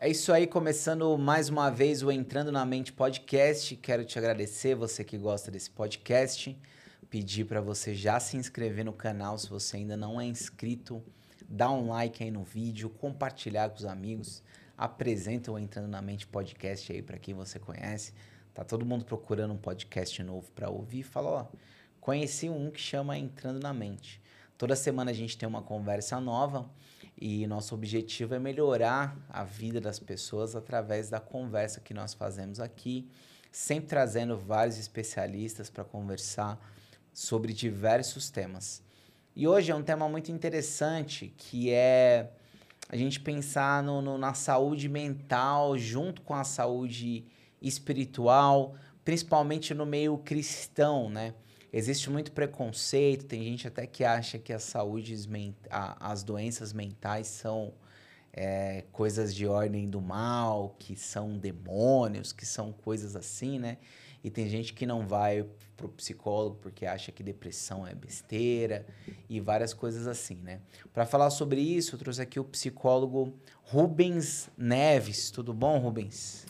É isso aí, começando mais uma vez o Entrando na Mente podcast. Quero te agradecer, você que gosta desse podcast. Pedir para você já se inscrever no canal se você ainda não é inscrito. Dá um like aí no vídeo, compartilhar com os amigos. Apresenta o Entrando na Mente podcast aí para quem você conhece. Tá todo mundo procurando um podcast novo para ouvir. Fala, ó, conheci um que chama Entrando na Mente. Toda semana a gente tem uma conversa nova e nosso objetivo é melhorar a vida das pessoas através da conversa que nós fazemos aqui, sempre trazendo vários especialistas para conversar sobre diversos temas. E hoje é um tema muito interessante que é a gente pensar no, no, na saúde mental junto com a saúde espiritual, principalmente no meio cristão, né? existe muito preconceito, tem gente até que acha que as saúdes, as doenças mentais são é, coisas de ordem do mal, que são demônios, que são coisas assim, né? E tem gente que não vai pro psicólogo porque acha que depressão é besteira e várias coisas assim, né? Para falar sobre isso, eu trouxe aqui o psicólogo Rubens Neves. Tudo bom, Rubens?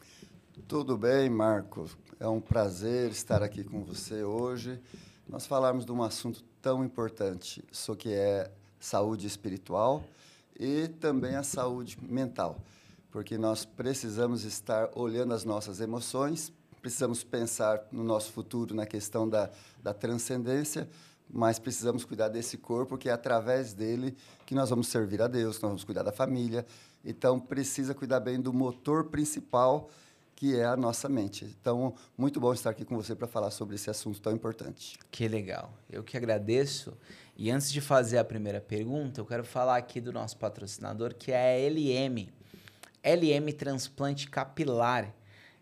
Tudo bem, Marco. É um prazer estar aqui com você hoje nós falarmos de um assunto tão importante, só que é saúde espiritual e também a saúde mental, porque nós precisamos estar olhando as nossas emoções, precisamos pensar no nosso futuro, na questão da, da transcendência, mas precisamos cuidar desse corpo, que é através dele que nós vamos servir a Deus, que nós vamos cuidar da família. Então, precisa cuidar bem do motor principal que é a nossa mente. Então, muito bom estar aqui com você para falar sobre esse assunto tão importante. Que legal. Eu que agradeço. E antes de fazer a primeira pergunta, eu quero falar aqui do nosso patrocinador, que é a LM. LM Transplante Capilar.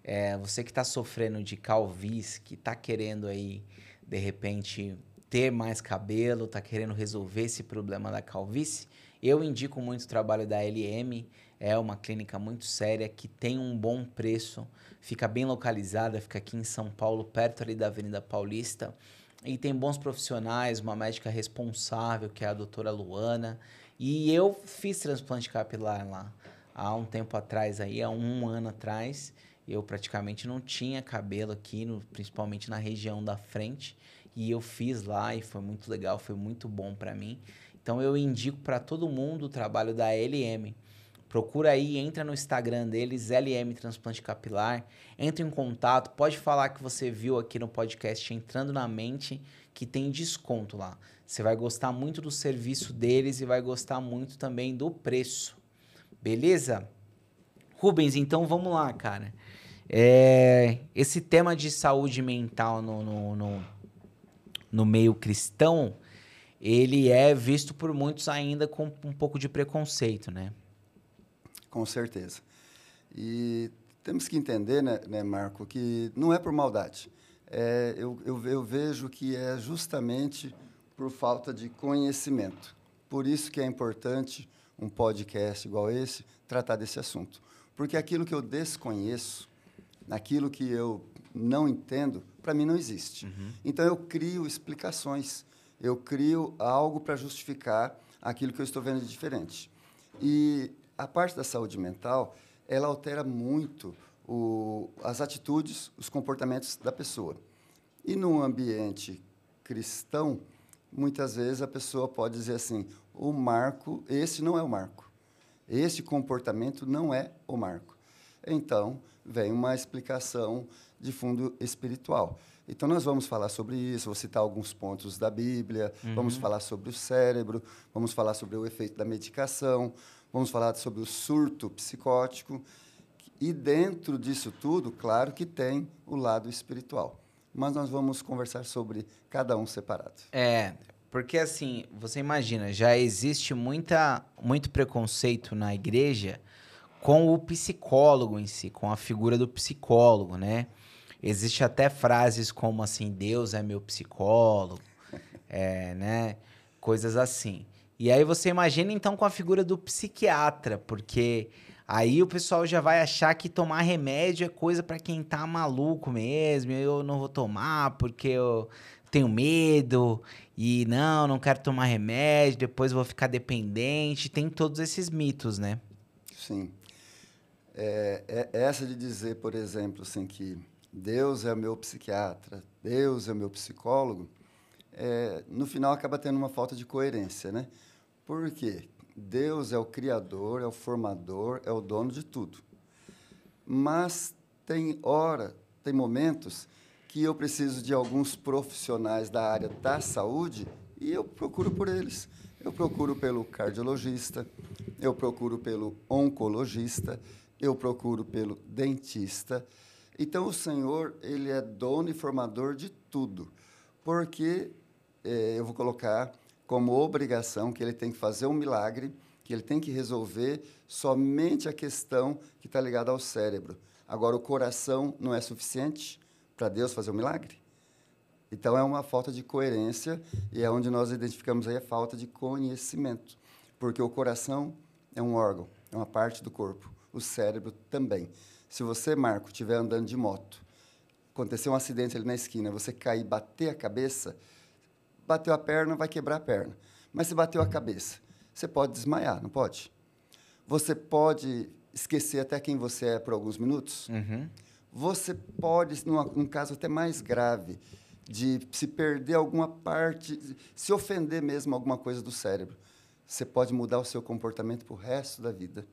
É, você que está sofrendo de calvície, que está querendo aí, de repente, ter mais cabelo, está querendo resolver esse problema da calvície, eu indico muito o trabalho da LM, é uma clínica muito séria que tem um bom preço, fica bem localizada, fica aqui em São Paulo, perto ali da Avenida Paulista, e tem bons profissionais, uma médica responsável, que é a doutora Luana, e eu fiz transplante capilar lá há um tempo atrás aí, há um ano atrás, eu praticamente não tinha cabelo aqui, no, principalmente na região da frente, e eu fiz lá e foi muito legal, foi muito bom para mim. Então eu indico para todo mundo o trabalho da LM. Procura aí, entra no Instagram deles, LM Transplante Capilar, entra em contato, pode falar que você viu aqui no podcast Entrando na Mente, que tem desconto lá. Você vai gostar muito do serviço deles e vai gostar muito também do preço. Beleza? Rubens, então vamos lá, cara. É, esse tema de saúde mental no, no, no, no meio cristão, ele é visto por muitos ainda com um pouco de preconceito, né? Com certeza. E temos que entender, né, né Marco, que não é por maldade. É, eu, eu, eu vejo que é justamente por falta de conhecimento. Por isso que é importante um podcast igual esse tratar desse assunto. Porque aquilo que eu desconheço, naquilo que eu não entendo, para mim não existe. Uhum. Então eu crio explicações eu crio algo para justificar aquilo que eu estou vendo de diferente. E a parte da saúde mental, ela altera muito o, as atitudes, os comportamentos da pessoa. E num ambiente cristão, muitas vezes a pessoa pode dizer assim: o marco, esse não é o marco. Esse comportamento não é o marco. Então, vem uma explicação de fundo espiritual. Então, nós vamos falar sobre isso, vou citar alguns pontos da Bíblia, uhum. vamos falar sobre o cérebro, vamos falar sobre o efeito da medicação, vamos falar sobre o surto psicótico. E dentro disso tudo, claro que tem o lado espiritual. Mas nós vamos conversar sobre cada um separado. É, porque assim, você imagina, já existe muita, muito preconceito na igreja com o psicólogo em si, com a figura do psicólogo, né? Existe até frases como assim, Deus é meu psicólogo, é, né? Coisas assim. E aí você imagina então com a figura do psiquiatra, porque aí o pessoal já vai achar que tomar remédio é coisa para quem tá maluco mesmo, eu não vou tomar porque eu tenho medo e não, não quero tomar remédio, depois vou ficar dependente, tem todos esses mitos, né? Sim. É, é essa de dizer, por exemplo, assim que Deus é o meu psiquiatra, Deus é o meu psicólogo, é, no final acaba tendo uma falta de coerência, né? Por quê? Deus é o criador, é o formador, é o dono de tudo. Mas tem hora, tem momentos que eu preciso de alguns profissionais da área da saúde e eu procuro por eles. Eu procuro pelo cardiologista, eu procuro pelo oncologista, eu procuro pelo dentista então, o Senhor, ele é dono e formador de tudo, porque eh, eu vou colocar como obrigação que ele tem que fazer um milagre, que ele tem que resolver somente a questão que está ligada ao cérebro. Agora, o coração não é suficiente para Deus fazer um milagre? Então, é uma falta de coerência e é onde nós identificamos aí a falta de conhecimento, porque o coração é um órgão, é uma parte do corpo, o cérebro também. Se você, Marco, estiver andando de moto, aconteceu um acidente ali na esquina, você cair, bater a cabeça, bateu a perna, vai quebrar a perna. Mas se bateu a cabeça, você pode desmaiar, não pode? Você pode esquecer até quem você é por alguns minutos? Uhum. Você pode, numa, num caso até mais grave, de se perder alguma parte, se ofender mesmo alguma coisa do cérebro, você pode mudar o seu comportamento para o resto da vida.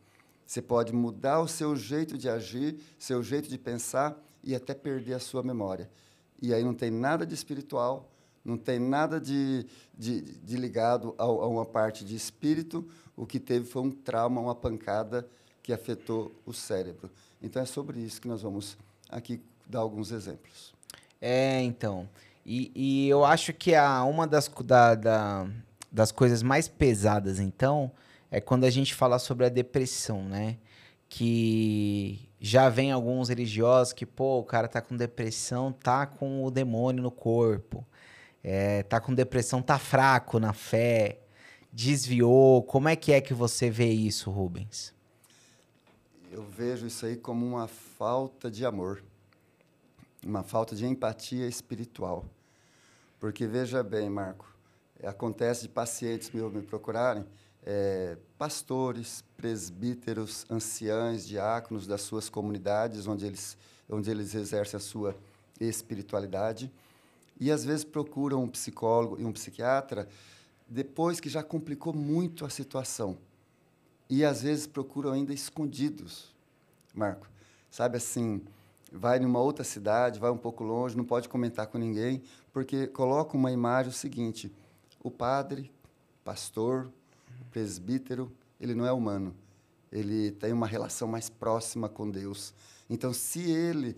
Você pode mudar o seu jeito de agir, seu jeito de pensar e até perder a sua memória. E aí não tem nada de espiritual, não tem nada de, de, de ligado a, a, uma parte de espírito. O que teve foi um trauma, uma pancada que afetou o cérebro. Então é sobre isso que nós vamos aqui dar alguns exemplos. É, então. E, e eu acho que a, uma das, da, da, das coisas mais pesadas, então, é quando a gente fala sobre a depressão, né? Que já vem alguns religiosos que, pô, o cara tá com depressão, tá com o demônio no corpo. É, tá com depressão, tá fraco na fé, desviou. Como é que é que você vê isso, Rubens? Eu vejo isso aí como uma falta de amor, uma falta de empatia espiritual. Porque veja bem, Marco, acontece de pacientes me procurarem é, pastores, presbíteros, anciães, diáconos das suas comunidades, onde eles, onde eles exercem a sua espiritualidade. E às vezes procuram um psicólogo e um psiquiatra depois que já complicou muito a situação. E às vezes procuram ainda escondidos, Marco. Sabe assim, vai numa outra cidade, vai um pouco longe, não pode comentar com ninguém, porque coloca uma imagem o seguinte: o padre, pastor, presbítero, ele não é humano. Ele tem uma relação mais próxima com Deus. Então, se ele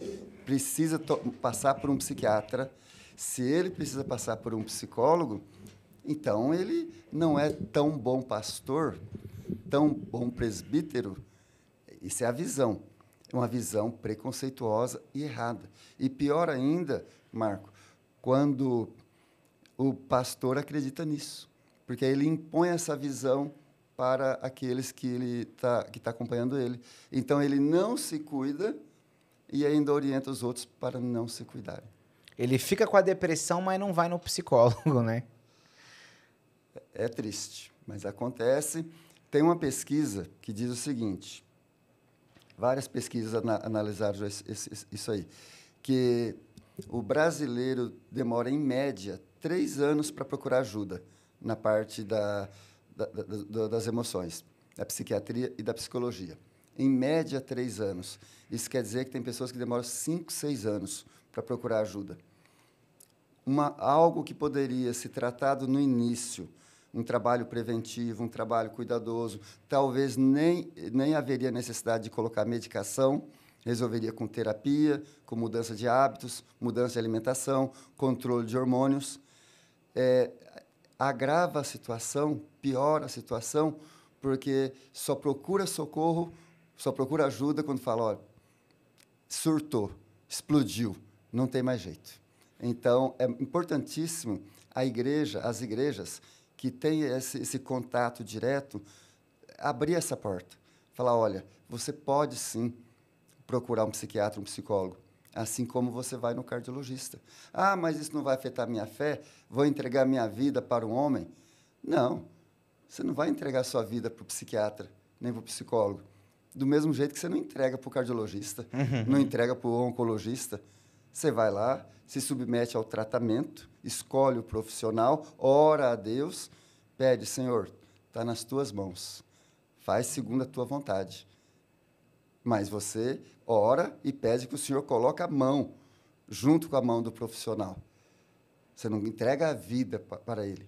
precisa passar por um psiquiatra, se ele precisa passar por um psicólogo, então ele não é tão bom pastor, tão bom presbítero. Isso é a visão. É uma visão preconceituosa e errada. E pior ainda, Marco, quando o pastor acredita nisso porque ele impõe essa visão para aqueles que ele está que tá acompanhando ele. Então ele não se cuida e ainda orienta os outros para não se cuidarem. Ele fica com a depressão, mas não vai no psicólogo, né? É, é triste, mas acontece. Tem uma pesquisa que diz o seguinte: várias pesquisas analisaram isso aí, que o brasileiro demora, em média, três anos para procurar ajuda na parte da, da, da, das emoções, da psiquiatria e da psicologia. Em média, três anos. Isso quer dizer que tem pessoas que demoram cinco, seis anos para procurar ajuda. Uma, algo que poderia ser tratado no início, um trabalho preventivo, um trabalho cuidadoso, talvez nem, nem haveria necessidade de colocar medicação, resolveria com terapia, com mudança de hábitos, mudança de alimentação, controle de hormônios. É, agrava a situação, piora a situação, porque só procura socorro, só procura ajuda quando fala, olha, surtou, explodiu, não tem mais jeito. Então, é importantíssimo a igreja, as igrejas que têm esse, esse contato direto, abrir essa porta. Falar, olha, você pode sim procurar um psiquiatra, um psicólogo Assim como você vai no cardiologista. Ah, mas isso não vai afetar minha fé? Vou entregar minha vida para um homem? Não. Você não vai entregar sua vida para o psiquiatra, nem para o psicólogo. Do mesmo jeito que você não entrega para o cardiologista, uhum. não entrega para o oncologista. Você vai lá, se submete ao tratamento, escolhe o profissional, ora a Deus, pede, Senhor, está nas tuas mãos. Faz segundo a tua vontade. Mas você ora e pede que o Senhor coloque a mão junto com a mão do profissional. Você não entrega a vida para ele.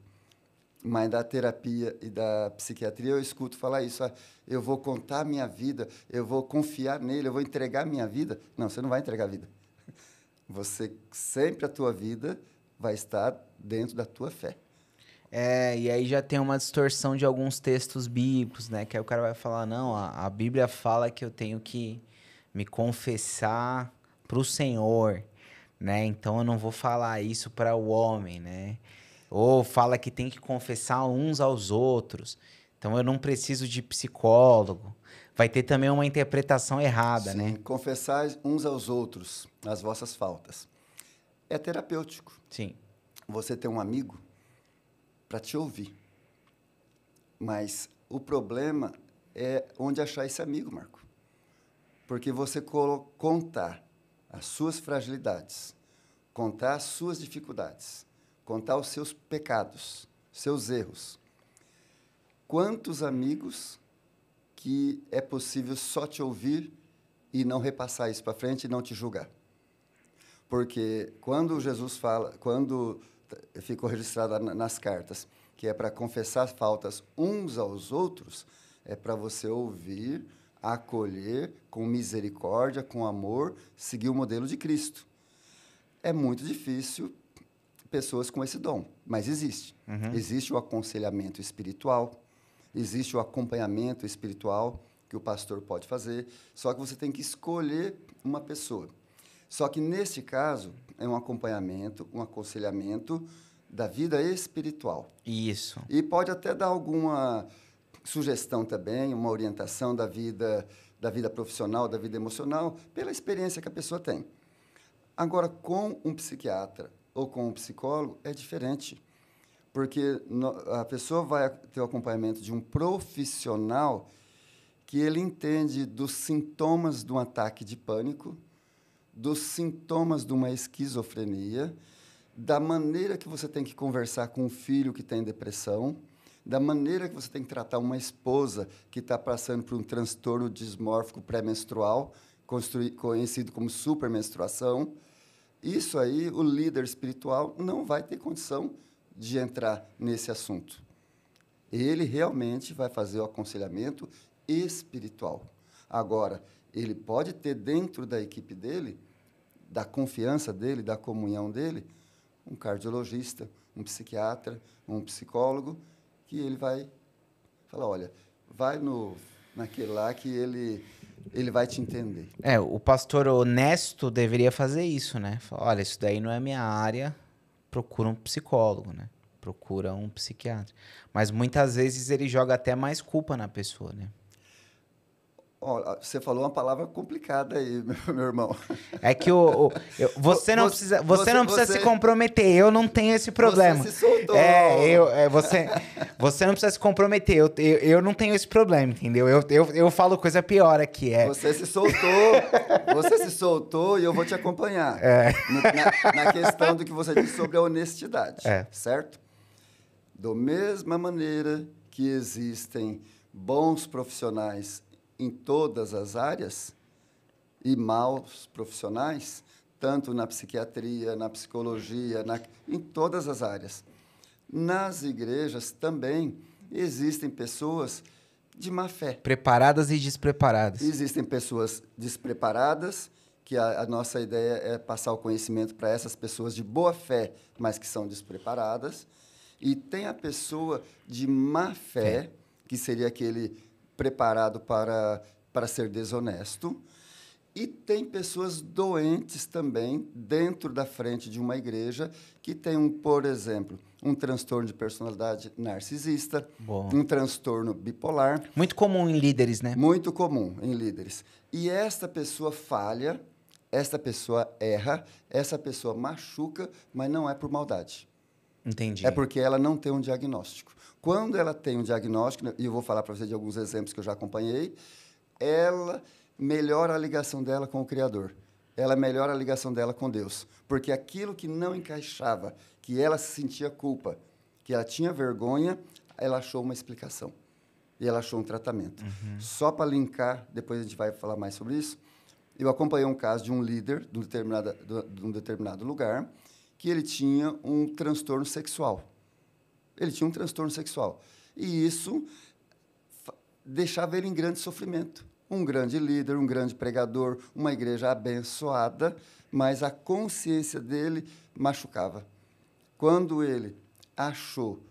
Mas da terapia e da psiquiatria eu escuto falar isso. Ah, eu vou contar minha vida, eu vou confiar nele, eu vou entregar minha vida. Não, você não vai entregar a vida. Você sempre a tua vida vai estar dentro da tua fé. É, e aí já tem uma distorção de alguns textos bíblicos, né? Que aí o cara vai falar, não, a, a Bíblia fala que eu tenho que me confessar para o Senhor, né? Então eu não vou falar isso para o homem, né? Ou fala que tem que confessar uns aos outros. Então eu não preciso de psicólogo. Vai ter também uma interpretação errada, Sim, né? Confessar uns aos outros as vossas faltas. É terapêutico. Sim. Você tem um amigo para te ouvir. Mas o problema é onde achar esse amigo, Marco. Porque você contar as suas fragilidades, contar as suas dificuldades, contar os seus pecados, seus erros. Quantos amigos que é possível só te ouvir e não repassar isso para frente e não te julgar? Porque quando Jesus fala, quando ficou registrado nas cartas, que é para confessar faltas uns aos outros, é para você ouvir acolher com misericórdia, com amor, seguir o modelo de Cristo. É muito difícil pessoas com esse dom, mas existe. Uhum. Existe o aconselhamento espiritual, existe o acompanhamento espiritual que o pastor pode fazer, só que você tem que escolher uma pessoa. Só que neste caso é um acompanhamento, um aconselhamento da vida espiritual. Isso. E pode até dar alguma sugestão também, uma orientação da vida, da vida profissional, da vida emocional, pela experiência que a pessoa tem. Agora, com um psiquiatra ou com um psicólogo, é diferente. Porque a pessoa vai ter o acompanhamento de um profissional que ele entende dos sintomas de um ataque de pânico, dos sintomas de uma esquizofrenia, da maneira que você tem que conversar com um filho que tem depressão, da maneira que você tem que tratar uma esposa que está passando por um transtorno dismórfico pré-menstrual, conhecido como supermenstruação. Isso aí, o líder espiritual não vai ter condição de entrar nesse assunto. Ele realmente vai fazer o aconselhamento espiritual. Agora, ele pode ter dentro da equipe dele, da confiança dele, da comunhão dele, um cardiologista, um psiquiatra, um psicólogo que ele vai falar, olha, vai no naquele lá que ele ele vai te entender. É, o pastor honesto deveria fazer isso, né? Fala, olha, isso daí não é minha área, procura um psicólogo, né? Procura um psiquiatra. Mas muitas vezes ele joga até mais culpa na pessoa, né? Olha, você falou uma palavra complicada aí, meu, irmão. É que o, o eu, você não você, precisa, você, você não precisa você, se comprometer. Eu não tenho esse problema. Você se soltou. É, eu, é, você, você não precisa se comprometer. Eu, eu, eu, não tenho esse problema, entendeu? Eu, eu, eu falo coisa pior aqui. É. Você se soltou. você se soltou e eu vou te acompanhar. É. Na, na questão do que você disse sobre a honestidade, é. certo? Da mesma maneira que existem bons profissionais em todas as áreas e maus profissionais, tanto na psiquiatria, na psicologia, na, em todas as áreas. Nas igrejas também existem pessoas de má fé. Preparadas e despreparadas. Existem pessoas despreparadas, que a, a nossa ideia é passar o conhecimento para essas pessoas de boa fé, mas que são despreparadas. E tem a pessoa de má fé, que seria aquele preparado para, para ser desonesto. E tem pessoas doentes também dentro da frente de uma igreja que tem, um, por exemplo, um transtorno de personalidade narcisista, Bom. um transtorno bipolar. Muito comum em líderes, né? Muito comum em líderes. E esta pessoa falha, esta pessoa erra, essa pessoa machuca, mas não é por maldade. Entendi. É porque ela não tem um diagnóstico. Quando ela tem um diagnóstico, né, e eu vou falar para você de alguns exemplos que eu já acompanhei, ela melhora a ligação dela com o Criador. Ela melhora a ligação dela com Deus. Porque aquilo que não encaixava, que ela sentia culpa, que ela tinha vergonha, ela achou uma explicação. E ela achou um tratamento. Uhum. Só para linkar, depois a gente vai falar mais sobre isso, eu acompanhei um caso de um líder de um determinado, de um determinado lugar que ele tinha um transtorno sexual. Ele tinha um transtorno sexual. E isso deixava ele em grande sofrimento. Um grande líder, um grande pregador, uma igreja abençoada, mas a consciência dele machucava. Quando ele achou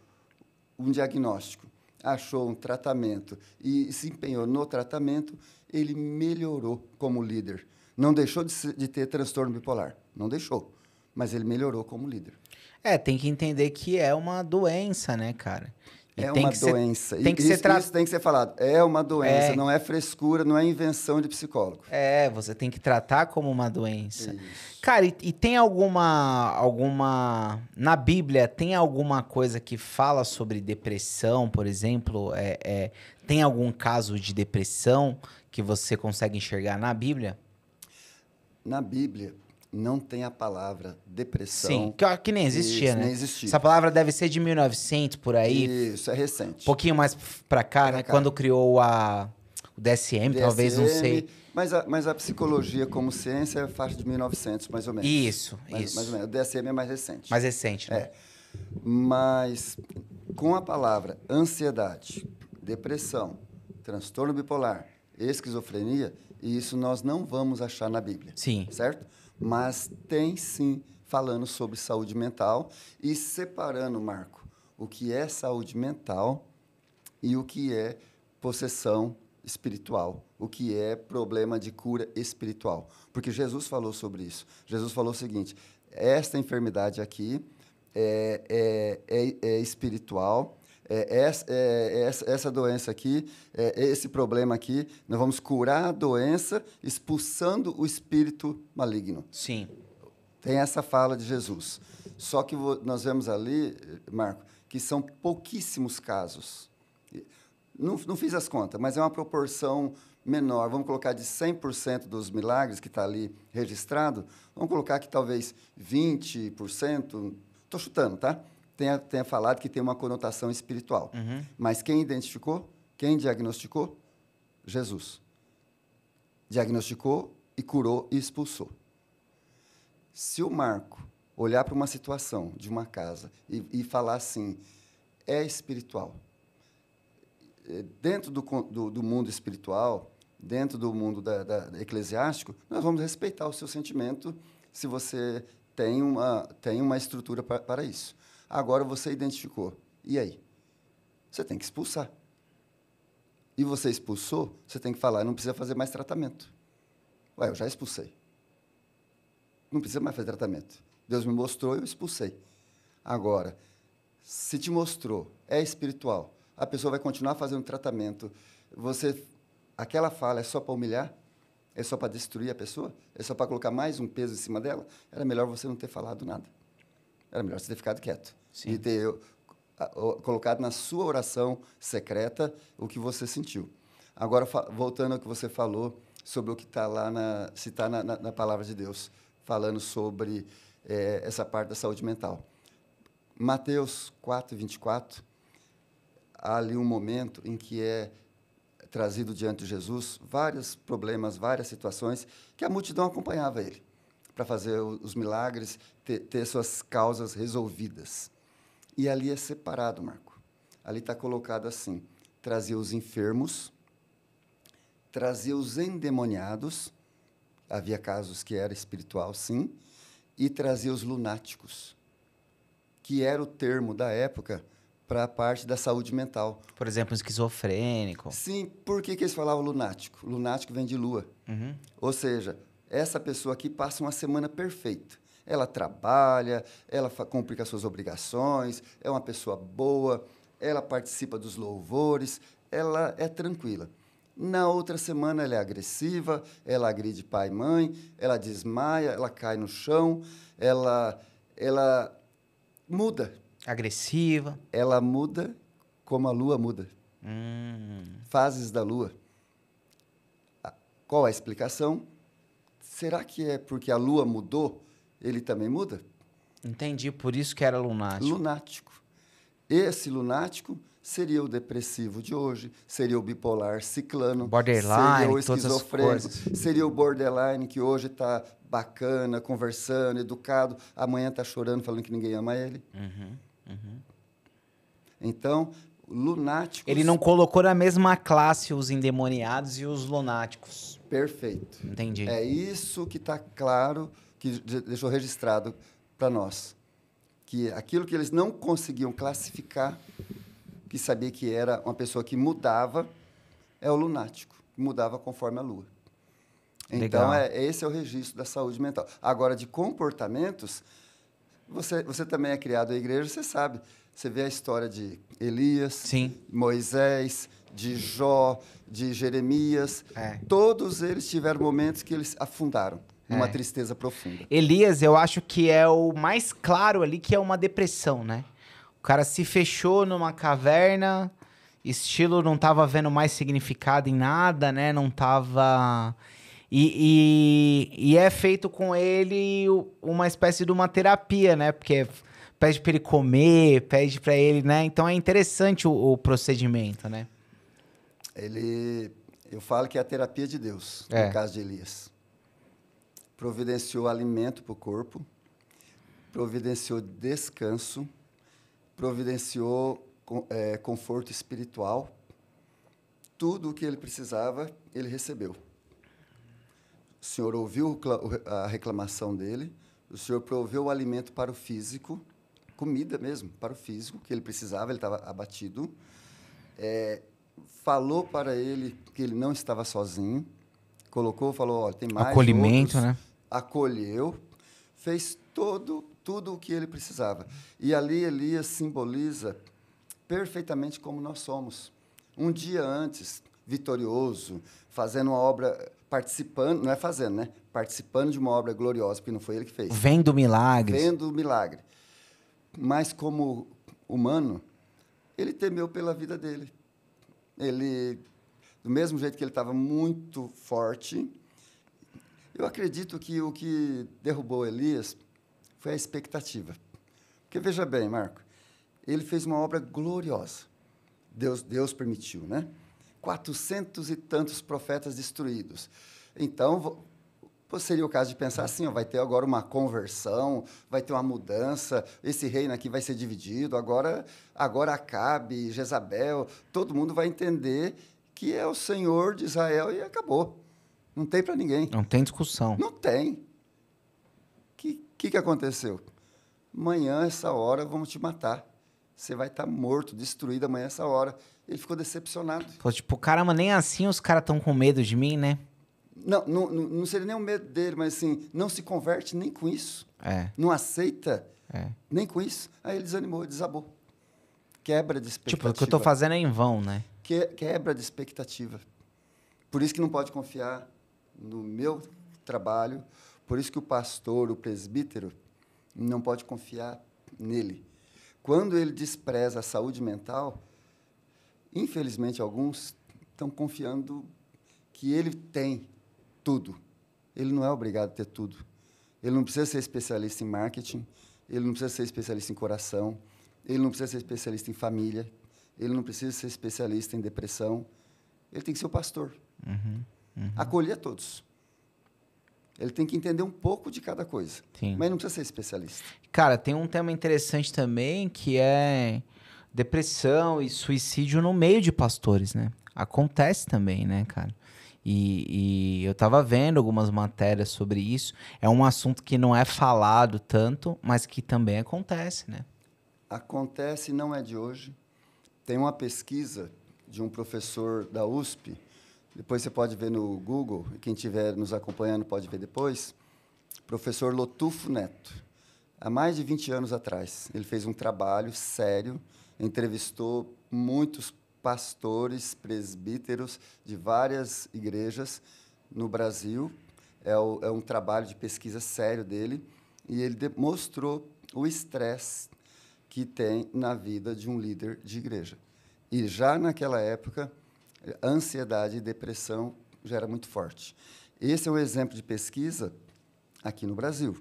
um diagnóstico, achou um tratamento e se empenhou no tratamento, ele melhorou como líder. Não deixou de, de ter transtorno bipolar, não deixou, mas ele melhorou como líder. É, tem que entender que é uma doença, né, cara? E é uma doença. Ser, tem que isso, ser tra... isso tem que ser falado. É uma doença, é... não é frescura, não é invenção de psicólogo. É, você tem que tratar como uma doença. Isso. Cara, e, e, tem alguma alguma na Bíblia tem alguma coisa que fala sobre depressão, por exemplo? É, é, tem algum caso de depressão que você consegue enxergar na Bíblia? Na Bíblia, não tem a palavra depressão. Sim, que, que nem existia, isso, né? Nem existia. Essa palavra deve ser de 1900 por aí. Isso, é recente. Um pouquinho mais para cá, né? Cá. Quando criou a, o DSM, DSM, talvez, não sei. Mas a, mas a psicologia como ciência é faixa de 1900, mais ou menos. Isso, mais, isso. Mais ou menos. O DSM é mais recente. Mais recente, né? É. Mas com a palavra ansiedade, depressão, transtorno bipolar, esquizofrenia, isso nós não vamos achar na Bíblia. Sim. Certo? mas tem sim falando sobre saúde mental e separando, Marco, o que é saúde mental e o que é possessão espiritual, o que é problema de cura espiritual. Porque Jesus falou sobre isso. Jesus falou o seguinte: esta enfermidade aqui é, é, é, é espiritual é, essa, é, é, essa, essa, doença aqui, é, esse problema aqui, nós vamos curar a doença expulsando o espírito maligno. Sim. Tem essa fala de Jesus. Só que nós vemos ali, Marco, que são pouquíssimos casos. Não, não fiz as contas, mas é uma proporção menor. Vamos colocar de 100% dos milagres que está ali registrado, vamos colocar que talvez 20%, estou chutando, tá? tenha, tenha falado que tem uma conotação espiritual. Uhum. Mas quem identificou? Quem diagnosticou? Jesus. Diagnosticou e curou e expulsou. Se o Marco olhar para uma situação de uma casa e, e falar assim, é espiritual. Eh, dentro do, do, do mundo espiritual, dentro do mundo da, da, eclesiástico, nós vamos respeitar o seu sentimento se você tem uma, tem uma estrutura para isso. Agora você identificou. E aí? Você tem que expulsar. E você expulsou, você tem que falar, não precisa fazer mais tratamento. Ué, eu já expulsei. Não precisa mais fazer tratamento. Deus me mostrou, eu expulsei. Agora, se te mostrou, é espiritual, a pessoa vai continuar fazendo tratamento. Você, aquela fala é só para humilhar? É só para destruir a pessoa? É só para colocar mais um peso em cima dela? Era melhor você não ter falado nada era melhor você ter ficado quieto. Sim. E ter colocado na sua oração secreta o que você sentiu. Agora, voltando ao que você falou sobre o que está lá, na, se está na, na, na, palavra de Deus, falando sobre é, essa parte da saúde mental. Mateus 4, 24, há ali um momento em que é trazido diante de Jesus vários problemas, várias situações, que a multidão acompanhava ele para fazer os milagres, ter, ter, suas causas resolvidas. E ali é separado, Marco. Ali está colocado assim: trazia os enfermos, trazia os endemoniados, havia casos que era espiritual, sim, e trazia os lunáticos, que era o termo da época para a parte da saúde mental. Por exemplo, um esquizofrênico. Sim, por que, que eles falavam lunático? Lunático vem de lua. Uhum. Ou seja, essa pessoa aqui passa uma semana perfeita. Ela trabalha, ela cumpre com as suas obrigações, é uma pessoa boa, ela participa dos louvores, ela é tranquila. Na outra semana ela é agressiva, ela agride pai e mãe, ela desmaia, ela cai no chão, ela ela muda. Agressiva. Ela muda como a lua muda. Hum. Fases da lua. Qual a explicação? Será que é porque a lua mudou? Ele também muda? Entendi, por isso que era lunático. Lunático. Esse lunático seria o depressivo de hoje, seria o bipolar ciclano, borderline, seria o esquizofrênico, seria o borderline que hoje está bacana, conversando, educado, amanhã está chorando, falando que ninguém ama ele. Uhum, uhum. Então, lunático. Ele não colocou na mesma classe os endemoniados e os lunáticos. Perfeito. Entendi. É isso que está claro, que deixou registrado para nós. Que aquilo que eles não conseguiam classificar, que sabia que era uma pessoa que mudava, é o lunático, mudava conforme a lua. Então, é, esse é o registro da saúde mental. Agora, de comportamentos, você, você também é criado à igreja, você sabe. Você vê a história de Elias, Sim. Moisés, de Jó, de Jeremias. É. Todos eles tiveram momentos que eles afundaram numa é. tristeza profunda. Elias, eu acho que é o mais claro ali que é uma depressão, né? O cara se fechou numa caverna, estilo não tava vendo mais significado em nada, né? Não tava. E, e, e é feito com ele uma espécie de uma terapia, né? Porque pede para ele comer, pede para ele, né? Então é interessante o, o, procedimento, né? Ele, eu falo que é a terapia de Deus, é. no caso de Elias. Providenciou alimento para o corpo, providenciou descanso, providenciou é, conforto espiritual. Tudo o que ele precisava, ele recebeu. O senhor ouviu a reclamação dele, o senhor proveu o alimento para o físico, comida mesmo para o físico que ele precisava, ele estava abatido. É, falou para ele que ele não estava sozinho, colocou, falou, olha, tem mais acolhimento, outros. né? Acolheu, fez todo tudo o que ele precisava. E ali Elias simboliza perfeitamente como nós somos. Um dia antes, vitorioso, fazendo uma obra, participando, não é fazendo, né? Participando de uma obra gloriosa, porque não foi ele que fez. Vendo milagres. Vendo o milagre mas como humano, ele temeu pela vida dele. Ele, do mesmo jeito que ele estava muito forte, eu acredito que o que derrubou Elias foi a expectativa. Porque veja bem, Marco, ele fez uma obra gloriosa. Deus, Deus permitiu, né? Quatrocentos e tantos profetas destruídos. Então, Pô, seria o caso de pensar assim, ó, vai ter agora uma conversão, vai ter uma mudança, esse reino aqui vai ser dividido, agora agora Acabe, Jezabel, todo mundo vai entender que é o Senhor de Israel e acabou. Não tem para ninguém. Não tem discussão. Não tem. O que, que, que aconteceu? Amanhã, essa hora, vamos te matar. Você vai estar tá morto, destruído amanhã, essa hora. Ele ficou decepcionado. Pô, tipo, caramba, nem assim os caras estão com medo de mim, né? Não, não, não seria nem o medo dele, mas assim, não se converte nem com isso. É. Não aceita é. nem com isso. Aí ele desanimou, desabou. Quebra de expectativa. Tipo, o que eu estou fazendo é em vão, né? Que, quebra de expectativa. Por isso que não pode confiar no meu trabalho, por isso que o pastor, o presbítero, não pode confiar nele. Quando ele despreza a saúde mental, infelizmente alguns estão confiando que ele tem tudo. Ele não é obrigado a ter tudo. Ele não precisa ser especialista em marketing, ele não precisa ser especialista em coração, ele não precisa ser especialista em família, ele não precisa ser especialista em depressão. Ele tem que ser o pastor. Uhum, uhum. Acolher a todos. Ele tem que entender um pouco de cada coisa. Sim. Mas não precisa ser especialista. Cara, tem um tema interessante também que é depressão e suicídio no meio de pastores, né? Acontece também, né, cara? E, e, eu tava vendo algumas matérias sobre isso. É um assunto que não é falado tanto, mas que também acontece, né? Acontece, não é de hoje. Tem uma pesquisa de um professor da USP, depois você pode ver no Google, quem estiver nos acompanhando pode ver depois, professor Lotufo Neto. Há mais de 20 anos atrás, ele fez um trabalho sério, entrevistou muitos pastores, presbíteros de várias igrejas no Brasil. É, o, é um trabalho de pesquisa sério dele. E ele demonstrou o estresse que tem na vida de um líder de igreja. E já naquela época, ansiedade e depressão já era muito forte. Esse é um exemplo de pesquisa aqui no Brasil.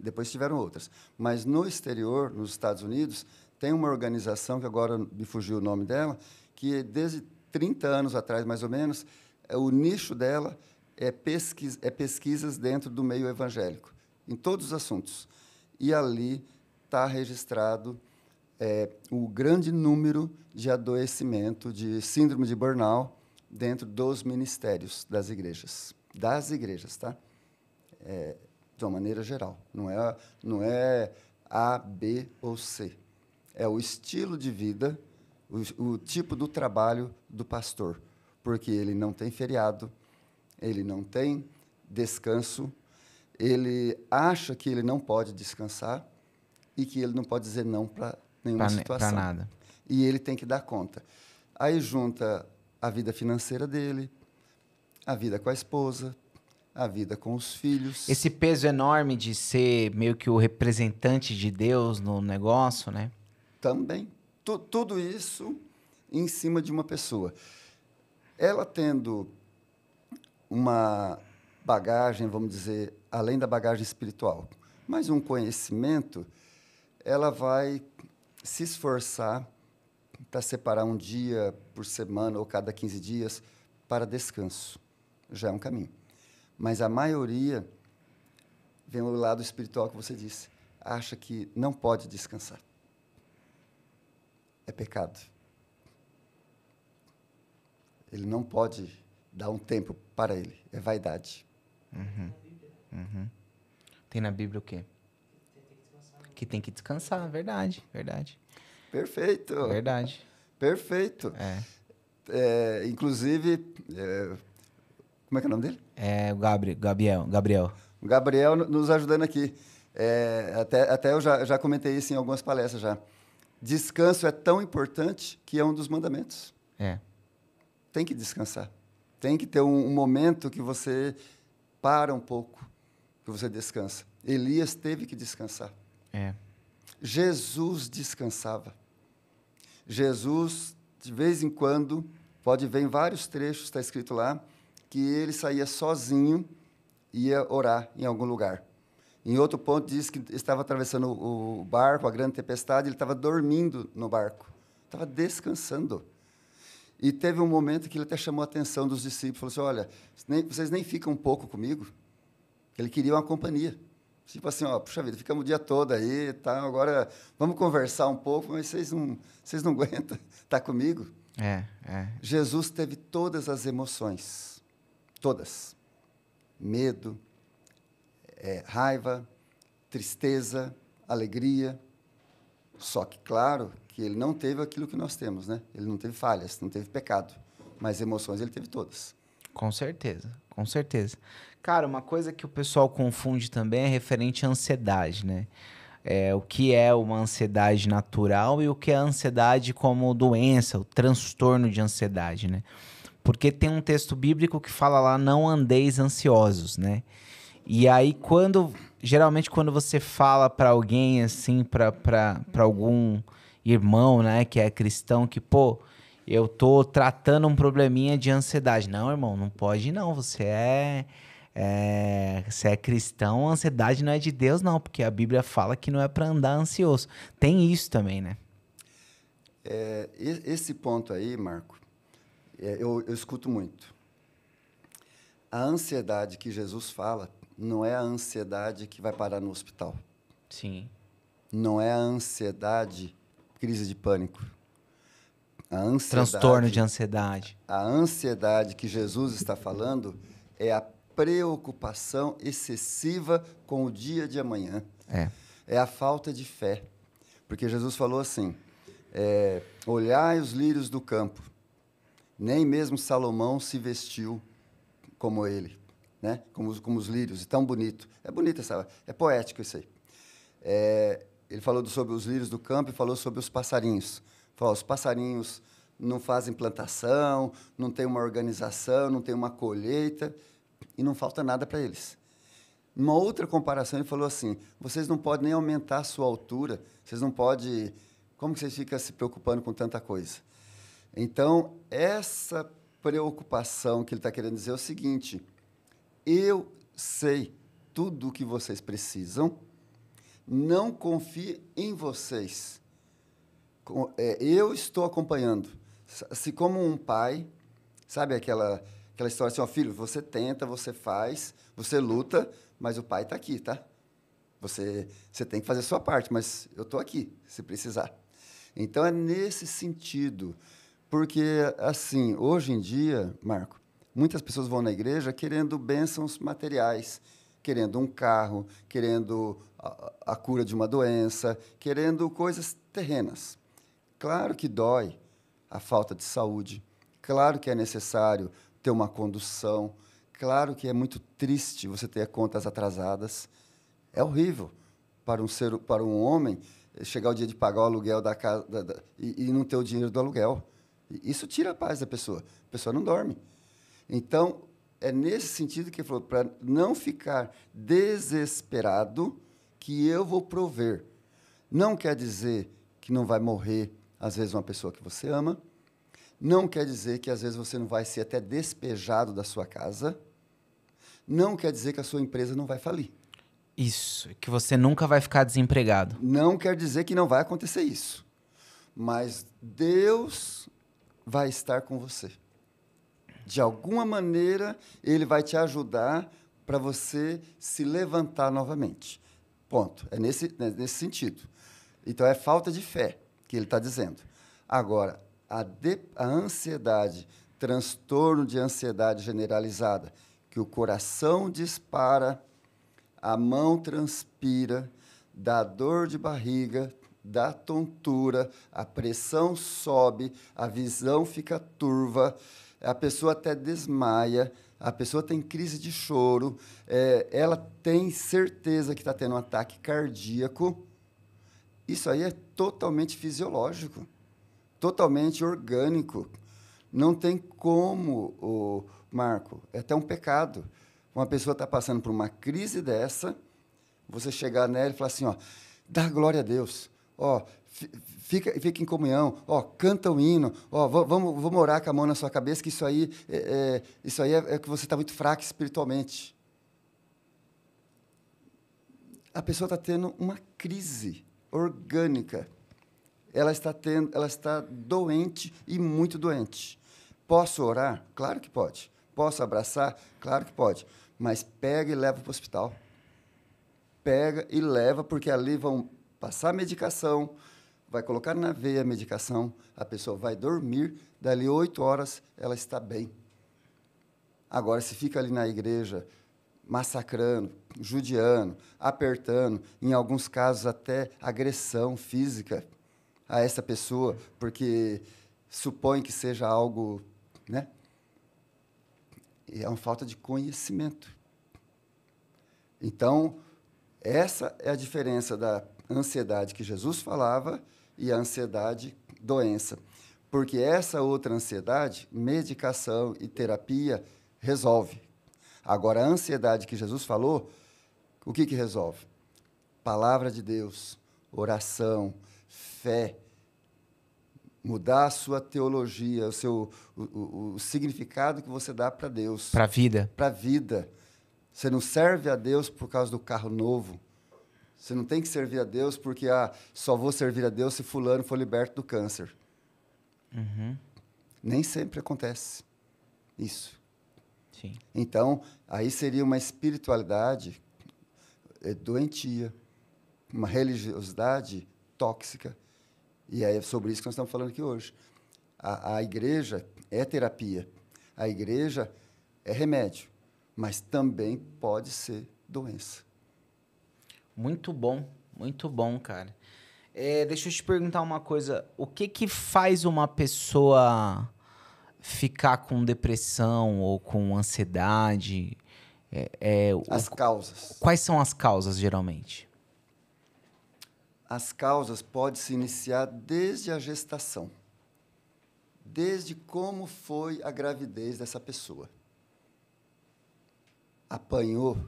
Depois tiveram outras. Mas no exterior, nos Estados Unidos, tem uma organização que agora me fugiu o nome dela, que desde 30 anos atrás, mais ou menos, é, o nicho dela é, pesquisa, é pesquisas dentro do meio evangélico, em todos os assuntos. E ali está registrado é, o grande número de adoecimento, de síndrome de burnout dentro dos ministérios das igrejas. Das igrejas, tá? É, de uma maneira geral. Não é, não é A, B ou C. É o estilo de vida o, o tipo do trabalho do pastor, porque ele não tem feriado, ele não tem descanso, ele acha que ele não pode descansar e que ele não pode dizer não para nenhuma pra, situação. Para nada. E ele tem que dar conta. Aí junta a vida financeira dele, a vida com a esposa, a vida com os filhos. Esse peso enorme de ser meio que o representante de Deus no negócio, né? Também tu, tudo isso em cima de uma pessoa. Ela tendo uma bagagem, vamos dizer, além da bagagem espiritual, mas um conhecimento, ela vai se esforçar para separar um dia por semana ou cada 15 dias para descanso. Já é um caminho. Mas a maioria vem o lado espiritual que você disse, acha que não pode descansar é pecado. Ele não pode dar um tempo para ele, é vaidade. Uhum. Uhum. Tem na Bíblia o quê? Que tem que descansar, verdade, verdade. Perfeito. Verdade. Perfeito. É. é inclusive, é, como é que é o nome dele? É o Gabriel. Gabriel. Gabriel. Gabriel nos ajudando aqui. É, até, até eu já, já comentei isso em algumas palestras já. Descanso é tão importante que é um dos mandamentos. É. Tem que descansar. Tem que ter um, um momento que você para um pouco, que você descansa. Elias teve que descansar. É. Jesus descansava. Jesus, de vez em quando, pode ver em vários trechos, está escrito lá, que ele saía sozinho, ia orar em algum lugar. Em outro ponto, diz que estava atravessando o barco, a grande tempestade, ele estava dormindo no barco, estava descansando. E teve um momento que ele até chamou a atenção dos discípulos, falou assim, olha, vocês nem ficam um pouco comigo? Ele queria uma companhia. Tipo assim, ó, puxa vida, ficamos o dia todo aí, tá, agora vamos conversar um pouco, mas vocês não, vocês não aguentam estar tá comigo? É, é. Jesus teve todas as emoções, todas. Medo, é, raiva, tristeza, alegria. Só que, claro, que ele não teve aquilo que nós temos, né? Ele não teve falhas, não teve pecado, mas emoções ele teve todas. Com certeza, com certeza. Cara, uma coisa que o pessoal confunde também é referente à ansiedade, né? É, o que é uma ansiedade natural e o que é a ansiedade como doença, o transtorno de ansiedade, né? Porque tem um texto bíblico que fala lá, não andeis ansiosos, né? E aí quando geralmente quando você fala para alguém assim, para algum irmão, né, que é cristão, que pô, eu tô tratando um probleminha de ansiedade. Não, irmão, não pode não. Você é é, se é cristão, a ansiedade não é de Deus, não, porque a Bíblia fala que não é para andar ansioso. Tem isso também, né? É, esse ponto aí, Marco, é, eu, eu escuto muito. A ansiedade que Jesus fala não é a ansiedade que vai parar no hospital. Sim. Não é a ansiedade, crise de pânico. A ansiedade, Transtorno de ansiedade. A ansiedade que Jesus está falando é a preocupação excessiva com o dia de amanhã. É. É a falta de fé. Porque Jesus falou assim: é, olhai os lírios do campo, nem mesmo Salomão se vestiu como ele né? como, os, como os lírios, e tão bonito. É bonito essa, é poético isso aí. É, ele falou sobre os lírios do campo e falou sobre os passarinhos. Falou, os passarinhos não fazem plantação, não tem uma organização, não tem uma colheita e não falta nada para eles. Uma outra comparação, ele falou assim: vocês não podem nem aumentar a sua altura, vocês não podem. Como que vocês ficam se preocupando com tanta coisa? Então, essa preocupação que ele está querendo dizer é o seguinte: eu sei tudo o que vocês precisam. Não confie em vocês. É, eu estou acompanhando. Se como um pai, sabe aquela aquela história assim, ó, filho, você tenta, você faz, você luta, mas o pai está aqui, tá? Você você tem que fazer a sua parte, mas eu estou aqui, se precisar. Então é nesse sentido, porque assim hoje em dia, Marco, Muitas pessoas vão na igreja querendo bênçãos materiais, querendo um carro, querendo a, a cura de uma doença, querendo coisas terrenas. Claro que dói a falta de saúde, claro que é necessário ter uma condução, claro que é muito triste você ter contas atrasadas. É horrível para um ser, para um homem eh, chegar o dia de pagar o aluguel da casa da, da, e, e não ter o dinheiro do aluguel. Isso tira a paz da pessoa. A pessoa não dorme. Então, é nesse sentido que ele falou, para não ficar desesperado que eu vou prover. Não quer dizer que não vai morrer, às vezes, uma pessoa que você ama. Não quer dizer que, às vezes, você não vai ser até despejado da sua casa. Não quer dizer que a sua empresa não vai falir. Isso, que você nunca vai ficar desempregado. Não quer dizer que não vai acontecer isso. Mas Deus vai estar com você de alguma maneira, ele vai te ajudar para você se levantar novamente. Ponto. É nesse, né, nesse sentido. Então, é falta de fé que ele está dizendo. Agora, a, de, a ansiedade, transtorno de ansiedade generalizada, que o coração dispara, a mão transpira, dá dor de barriga, dá tontura, a pressão sobe, a visão fica turva, a pessoa até desmaia, a pessoa tem crise de choro, é, ela tem certeza que está tendo um ataque cardíaco. Isso aí é totalmente fisiológico, totalmente orgânico. Não tem como, o Marco, é até um pecado. Uma pessoa está passando por uma crise dessa, você chegar nela e falar assim, ó, dá glória a Deus. Ó, fica, fica em comunhão, ó, canta o hino, ó, vamos, vamos orar com a mão na sua cabeça, que isso aí é, é isso aí é, é que você está muito fraco espiritualmente. A pessoa está tendo uma crise orgânica. Ela está, tendo, ela está doente e muito doente. Posso orar? Claro que pode. Posso abraçar? Claro que pode. Mas pega e leva para o hospital. Pega e leva, porque ali vão passar medicação, vai colocar na veia a medicação, a pessoa vai dormir, dali oito horas ela está bem. Agora, se fica ali na igreja massacrando, judiando, apertando, em alguns casos até agressão física a essa pessoa, porque supõe que seja algo, né? É uma falta de conhecimento. Então, essa é a diferença da ansiedade que Jesus falava e a ansiedade, doença. Porque essa outra ansiedade, medicação e terapia resolve. Agora, a ansiedade que Jesus falou, o que, que resolve? Palavra de Deus, oração, fé, mudar a sua teologia, o seu o, o, o significado que você dá para Deus. Para a vida. Para a vida. Você não serve a Deus por causa do carro novo. Você não tem que servir a Deus porque ah, só vou servir a Deus se fulano for liberto do câncer. Uhum. Nem sempre acontece isso. Sim. Então, aí seria uma espiritualidade é, doentia, uma religiosidade tóxica. E é sobre isso que nós estamos falando aqui hoje. A, a igreja é terapia, a igreja é remédio, mas também pode ser doença. Muito bom, muito bom, cara. É, deixa eu te perguntar uma coisa. O que que faz uma pessoa ficar com depressão ou com ansiedade? É, é, as o, causas. Quais são as causas, geralmente? As causas podem se iniciar desde a gestação, desde como foi a gravidez dessa pessoa. Apanhou,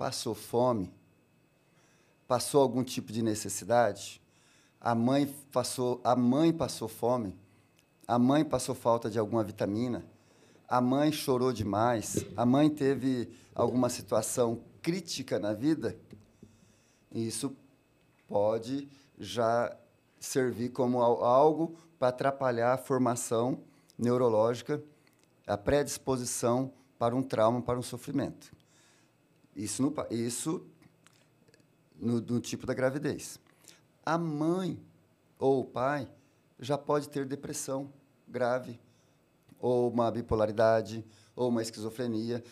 Passou fome? Passou algum tipo de necessidade? A mãe passou, a mãe passou fome? A mãe passou falta de alguma vitamina? A mãe chorou demais? A mãe teve alguma situação crítica na vida? Isso pode já servir como algo para atrapalhar a formação neurológica, a predisposição para um trauma, para um sofrimento. Isso no, isso no, no tipo da gravidez. A mãe ou o pai já pode ter depressão grave, ou uma bipolaridade, ou uma esquizofrenia.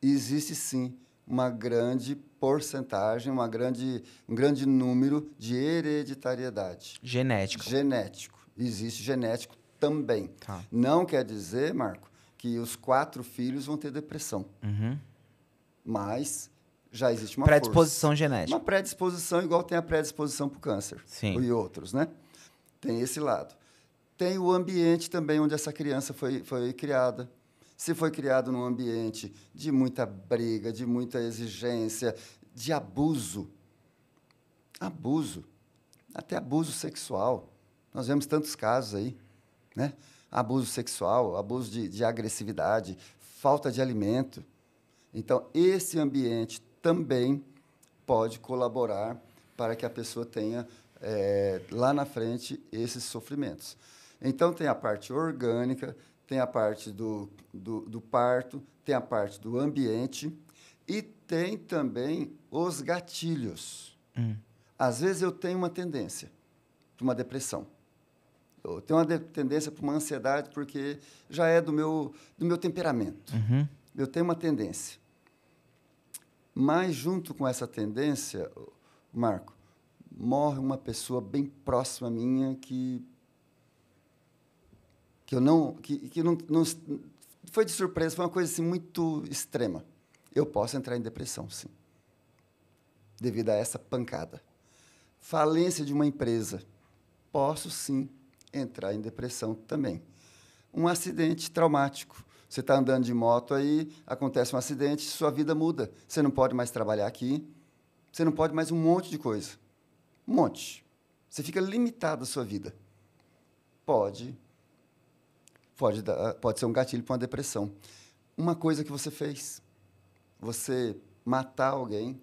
Existe sim uma grande porcentagem, uma grande, um grande número de hereditariedade. Genético. Genético. Existe genético também. Tá. Não quer dizer, Marco, que os quatro filhos vão ter depressão. Uhum mas já existe uma predisposição força. genética. Uma predisposição igual tem a predisposição para o câncer Sim. e outros, né? Tem esse lado. Tem o ambiente também onde essa criança foi, foi criada. Se foi criado num ambiente de muita briga, de muita exigência, de abuso, abuso, até abuso sexual. Nós vemos tantos casos aí, né? Abuso sexual, abuso de, de agressividade, falta de alimento então, esse ambiente também pode colaborar para que a pessoa tenha é, lá na frente esses sofrimentos. Então, tem a parte orgânica, tem a parte do, do, do parto, tem a parte do ambiente e tem também os gatilhos. Hum. Às vezes eu tenho uma tendência para uma depressão. Eu tenho uma tendência para uma ansiedade porque já é do meu, do meu temperamento. Uhum. Eu tenho uma tendência. Mas, junto com essa tendência, Marco, morre uma pessoa bem próxima minha que que eu não que, que não, não foi de surpresa foi uma coisa assim muito extrema eu posso entrar em depressão sim devido a essa pancada falência de uma empresa posso sim entrar em depressão também um acidente traumático você está andando de moto aí, acontece um acidente, sua vida muda. Você não pode mais trabalhar aqui, você não pode mais um monte de coisa. Um monte. Você fica limitado à sua vida. Pode. Pode, dar, pode ser um gatilho para uma depressão. Uma coisa que você fez, você matar alguém,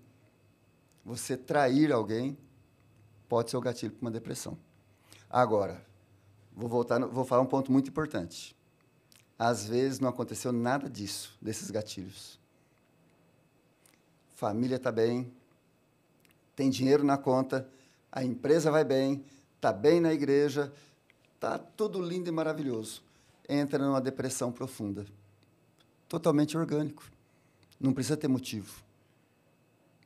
você trair alguém, pode ser o gatilho para uma depressão. Agora, vou voltar, vou falar um ponto muito importante. Às vezes não aconteceu nada disso, desses gatilhos. Família está bem, tem dinheiro na conta, a empresa vai bem, está bem na igreja, está tudo lindo e maravilhoso. Entra numa depressão profunda. Totalmente orgânico. Não precisa ter motivo.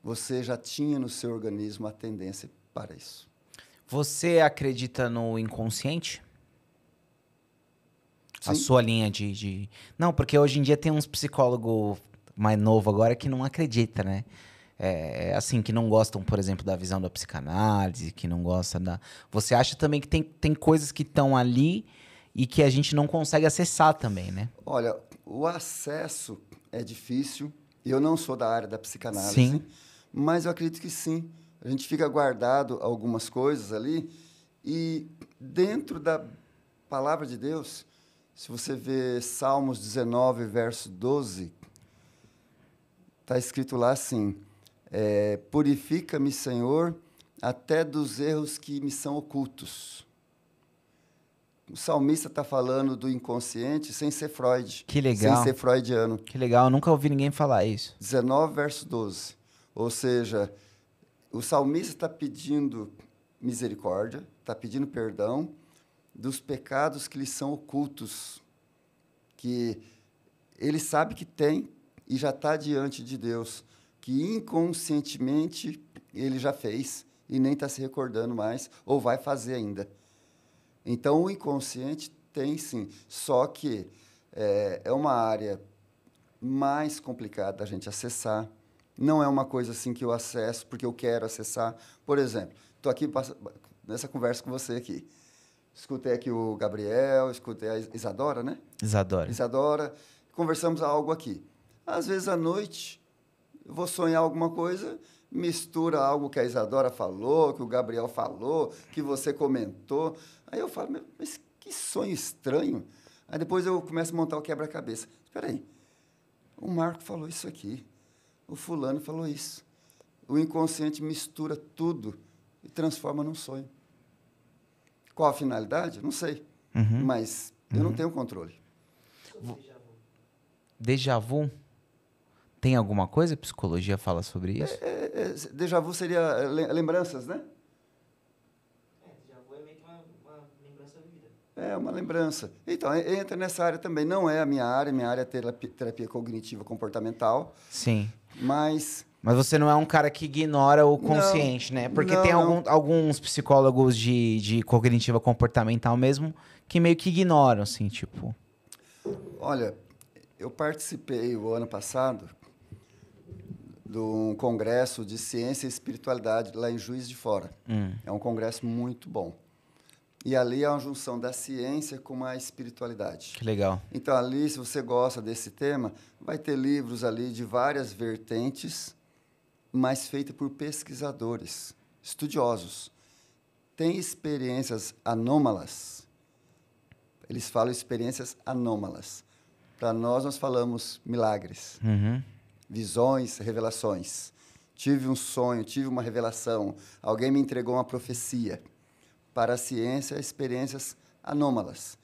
Você já tinha no seu organismo a tendência para isso. Você acredita no inconsciente? Sim. A sua linha de, de, Não, porque hoje em dia tem uns psicólogos mais novo agora que não acredita, né? É, é, assim, que não gostam, por exemplo, da visão da psicanálise, que não gosta da. Você acha também que tem, tem coisas que estão ali e que a gente não consegue acessar também, né? Olha, o acesso é difícil. Eu não sou da área da psicanálise, sim. mas eu acredito que sim. A gente fica guardado algumas coisas ali e dentro da palavra de Deus, se você vê Salmos 19, verso 12, está escrito lá assim: é, Purifica-me, Senhor, até dos erros que me são ocultos. O salmista está falando do inconsciente sem ser Freud. Que legal. Sem ser freudiano. Que legal, nunca ouvi ninguém falar isso. 19, verso 12. Ou seja, o salmista está pedindo misericórdia, está pedindo perdão, dos pecados que lhes são ocultos, que ele sabe que tem e já está diante de Deus, que inconscientemente ele já fez e nem está se recordando mais, ou vai fazer ainda. Então, o inconsciente tem sim, só que é, é uma área mais complicada da gente acessar. Não é uma coisa assim que eu acesso porque eu quero acessar. Por exemplo, estou aqui nessa conversa com você aqui escutei aqui o Gabriel, escutei a Isadora, né? Isadora. Isadora, conversamos algo aqui. Às vezes à noite eu vou sonhar alguma coisa, mistura algo que a Isadora falou, que o Gabriel falou, que você comentou. Aí eu falo, mas que sonho estranho. Aí depois eu começo a montar o quebra-cabeça. Espera aí, o Marco falou isso aqui, o fulano falou isso. O inconsciente mistura tudo e transforma num sonho. Qual a finalidade? Não sei. Uhum. Mas eu uhum. não tenho controle. Déjà vu? Tem alguma coisa? A psicologia fala sobre isso? É, é, é déjà vu seria é, lembranças, né? É, déjà vu é meio que uma, lembrança É, uma lembrança. Então, entra nessa área também. Não é a minha área, minha área é terapia, terapia cognitiva comportamental. Sim. Mas mas você não é um cara que ignora o consciente, não, né? Porque não, tem algum, alguns psicólogos de, de cognitiva comportamental mesmo que meio que ignoram, assim, tipo. Olha, eu participei o ano passado de um congresso de ciência e espiritualidade lá em Juiz de Fora. Hum. É um congresso muito bom. E ali é uma junção da ciência com a espiritualidade. Que legal. Então, ali, se você gosta desse tema, vai ter livros ali de várias vertentes mas feita por pesquisadores, estudiosos. Tem experiências anômalas. Eles falam experiências anômalas. Para nós, nós falamos milagres, uhum. visões, revelações. Tive um sonho, tive uma revelação, alguém me entregou uma profecia. Para a ciência, experiências anômalas.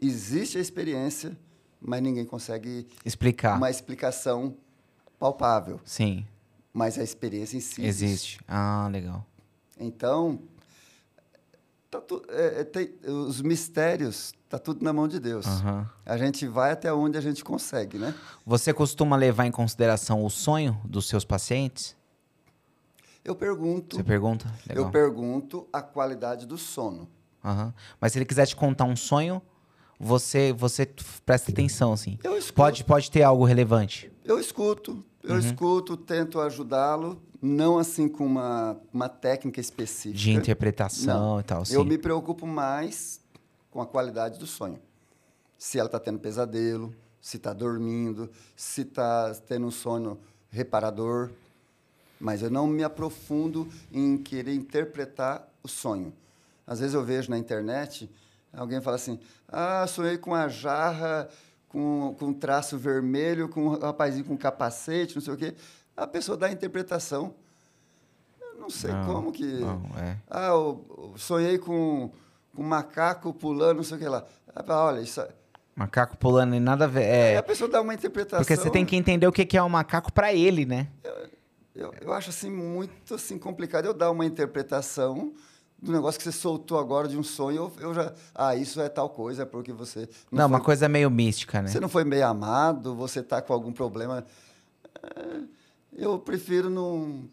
Existe a experiência, mas ninguém consegue explicar uma explicação palpável. Sim mas a experiência em si existe. existe. Ah, legal. Então, tá tu, é, é tem, os mistérios tá tudo na mão de Deus. Uhum. A gente vai até onde a gente consegue, né? Você costuma levar em consideração o sonho dos seus pacientes? Eu pergunto. Você pergunta? Legal. Eu pergunto a qualidade do sono. Uhum. Mas se ele quiser te contar um sonho, você você presta atenção, assim. Eu escuto. Pode, pode ter algo relevante. Eu escuto. Eu uhum. escuto, tento ajudá-lo, não assim com uma, uma técnica específica. De interpretação não. e tal. Sim. Eu me preocupo mais com a qualidade do sonho. Se ela está tendo pesadelo, se está dormindo, se está tendo um sono reparador. Mas eu não me aprofundo em querer interpretar o sonho. Às vezes eu vejo na internet alguém fala assim: ah, sonhei com a jarra com, com traço vermelho, com um rapazinho com capacete, não sei o quê. A pessoa dá a interpretação. Eu não sei não, como que. Não, é. Ah, eu, eu sonhei com, com um macaco pulando, não sei o que lá. Ah, olha, isso. É macaco pulando e nada a ver. É... a pessoa dá uma interpretação. Porque você tem que entender o que é um macaco para ele, né? Eu, eu, eu acho assim muito assim complicado eu dar uma interpretação do negócio que você soltou agora de um sonho, eu, eu já. Ah, isso é tal coisa, é porque você. Não, não foi, uma coisa meio mística, né? Você não foi meio amado, você tá com algum problema. É, eu prefiro não.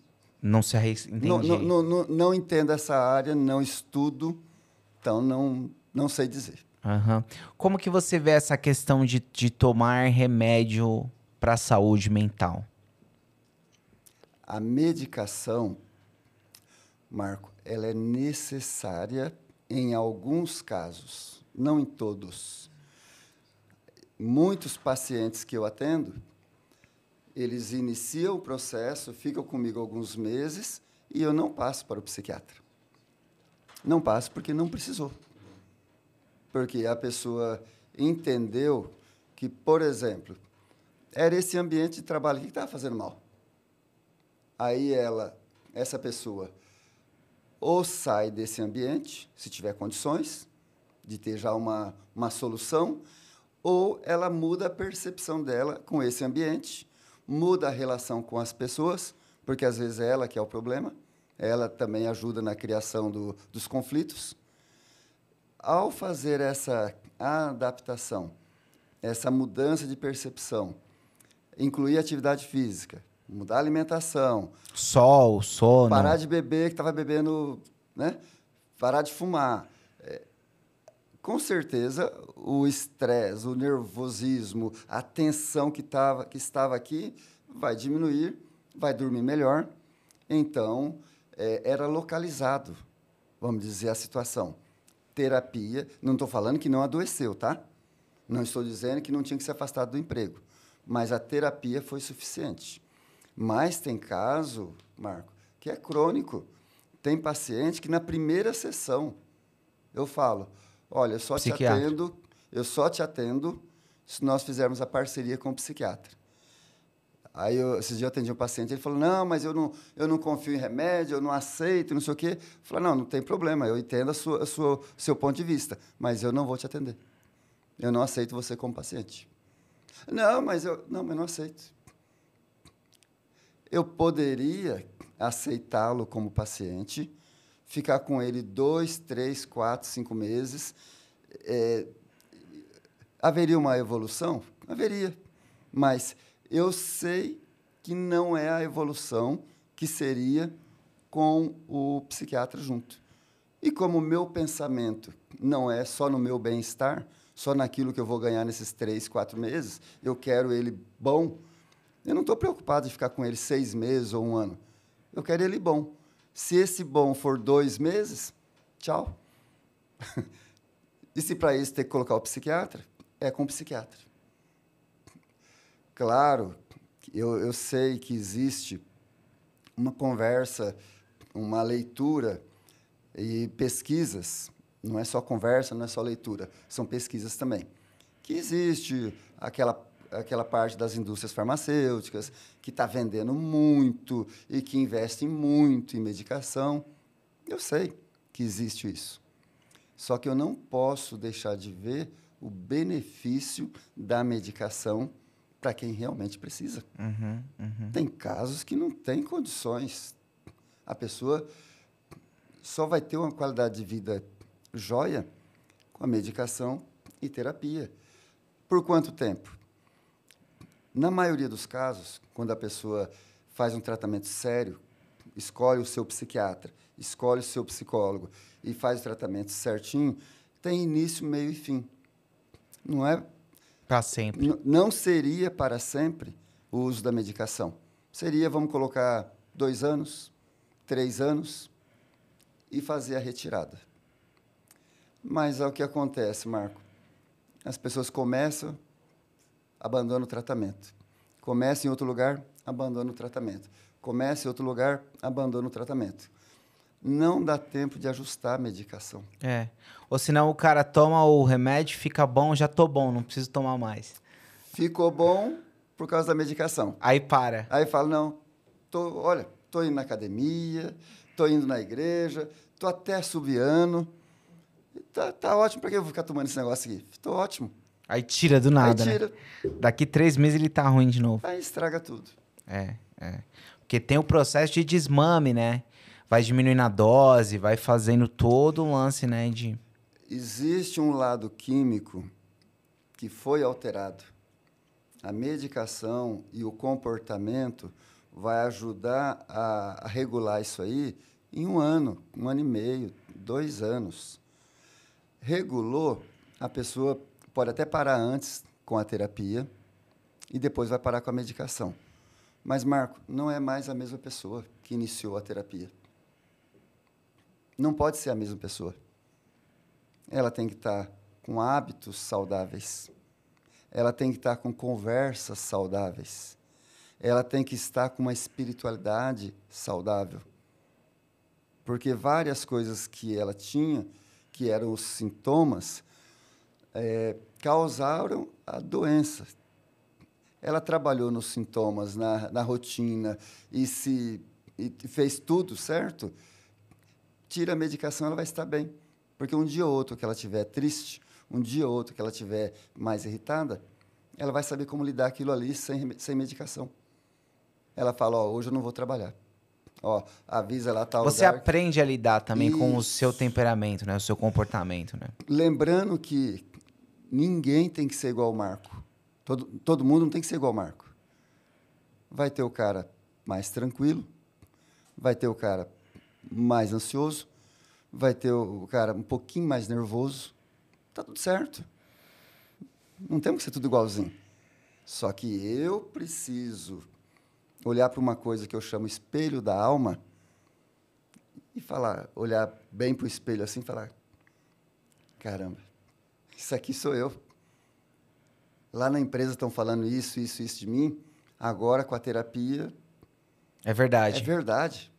Não se arriscar. Não, não, não, não entendo essa área, não estudo, então não, não sei dizer. Uhum. Como que você vê essa questão de, de tomar remédio para a saúde mental? A medicação, Marco, ela é necessária em alguns casos, não em todos. Muitos pacientes que eu atendo, eles iniciam o processo, ficam comigo alguns meses e eu não passo para o psiquiatra. Não passo porque não precisou. Porque a pessoa entendeu que, por exemplo, era esse ambiente de trabalho que estava fazendo mal. Aí ela, essa pessoa, ou sai desse ambiente, se tiver condições de ter já uma, uma solução, ou ela muda a percepção dela com esse ambiente, muda a relação com as pessoas, porque às vezes é ela que é o problema, ela também ajuda na criação do, dos conflitos. Ao fazer essa adaptação, essa mudança de percepção, incluir atividade física, mudar a alimentação. Sol, sono. Parar de beber, que estava bebendo, né? Parar de fumar. É, com certeza, o estresse, o nervosismo, a tensão que, tava, que estava aqui vai diminuir, vai dormir melhor. Então, é, era localizado, vamos dizer, a situação. Terapia, não estou falando que não adoeceu, tá? Não estou dizendo que não tinha que se afastar do emprego, mas a terapia foi suficiente. Mas tem caso, Marco, que é crônico. Tem paciente que na primeira sessão eu falo: olha, eu só psiquiatra. te atendo, eu só te atendo se nós fizermos a parceria com o psiquiatra. Aí eu, esses dias eu atendi um paciente, ele falou: não, mas eu não, eu não confio em remédio, eu não aceito, não sei o quê. Eu falei, não, não tem problema, eu entendo a sua, a sua, o seu ponto de vista, mas eu não vou te atender. Eu não aceito você como paciente. Não, mas eu não, mas não aceito eu poderia aceitá-lo como paciente, ficar com ele dois, três, quatro, cinco meses. É, haveria uma evolução? Haveria. Mas eu sei que não é a evolução que seria com o psiquiatra junto. E como o meu pensamento não é só no meu bem-estar, só naquilo que eu vou ganhar nesses três, quatro meses, eu quero ele bom eu não estou preocupado em ficar com ele seis meses ou um ano. Eu quero ele bom. Se esse bom for dois meses, tchau. e se para isso ter que colocar o psiquiatra, é com o psiquiatra. Claro, eu, eu sei que existe uma conversa, uma leitura e pesquisas. Não é só conversa, não é só leitura, são pesquisas também. Que existe aquela aquela parte das indústrias farmacêuticas que está vendendo muito e que investe muito em medicação. Eu sei que existe isso. Só que eu não posso deixar de ver o benefício da medicação para quem realmente precisa. Uhum, uhum. Tem casos que não tem condições. A pessoa só vai ter uma qualidade de vida joia com a medicação e terapia. Por quanto tempo? Na maioria dos casos, quando a pessoa faz um tratamento sério, escolhe o seu psiquiatra, escolhe o seu psicólogo e faz o tratamento certinho, tem início, meio e fim. Não é para sempre. N não seria para sempre o uso da medicação. Seria, vamos colocar, dois anos, três anos e fazer a retirada. Mas é o que acontece, Marco. As pessoas começam abandona o tratamento. Começa em outro lugar, abandona o tratamento. Começa em outro lugar, abandona o tratamento. Não dá tempo de ajustar a medicação. É. Ou senão o cara toma o remédio, fica bom, já tô bom, não preciso tomar mais. Ficou bom por causa da medicação. Aí para. Aí fala, não, tô, olha, tô indo na academia, tô indo na igreja, tô até subiando. Tá, tá ótimo, para que eu vou ficar tomando esse negócio aqui? Tô ótimo. Aí tira do nada. Aí né? tira. Né? Daqui três meses ele tá ruim de novo. Aí estraga tudo. É, é. Porque tem o processo de desmame, né? Vai diminuindo a dose, vai fazendo todo o lance, né? De... Existe um lado químico que foi alterado. A medicação e o comportamento vai ajudar a, a regular isso aí em um ano, um ano e meio, dois anos. Regulou, a pessoa Pode até parar antes com a terapia e depois vai parar com a medicação. Mas, Marco, não é mais a mesma pessoa que iniciou a terapia. Não pode ser a mesma pessoa. Ela tem que estar tá com hábitos saudáveis. Ela tem que estar tá com conversas saudáveis. Ela tem que estar com uma espiritualidade saudável. Porque várias coisas que ela tinha, que eram os sintomas, é, causaram a doença. Ela trabalhou nos sintomas, na, na rotina e se e fez tudo certo. Tira a medicação, ela vai estar bem, porque um dia ou outro que ela tiver triste, um dia ou outro que ela tiver mais irritada, ela vai saber como lidar aquilo ali sem, sem medicação. Ela fala, ó, oh, hoje eu não vou trabalhar. Ó, oh, avisa lá tal Você aprende a lidar também Isso. com o seu temperamento, né? O seu comportamento, né? Lembrando que ninguém tem que ser igual ao Marco. Todo, todo mundo não tem que ser igual ao Marco. Vai ter o cara mais tranquilo, vai ter o cara mais ansioso, vai ter o cara um pouquinho mais nervoso. Tá tudo certo. Não temos que ser tudo igualzinho. Só que eu preciso olhar para uma coisa que eu chamo espelho da alma e falar, olhar bem para o espelho assim e falar: caramba, isso aqui sou eu. Lá na empresa estão falando isso, isso, isso de mim. Agora com a terapia. É verdade. É verdade.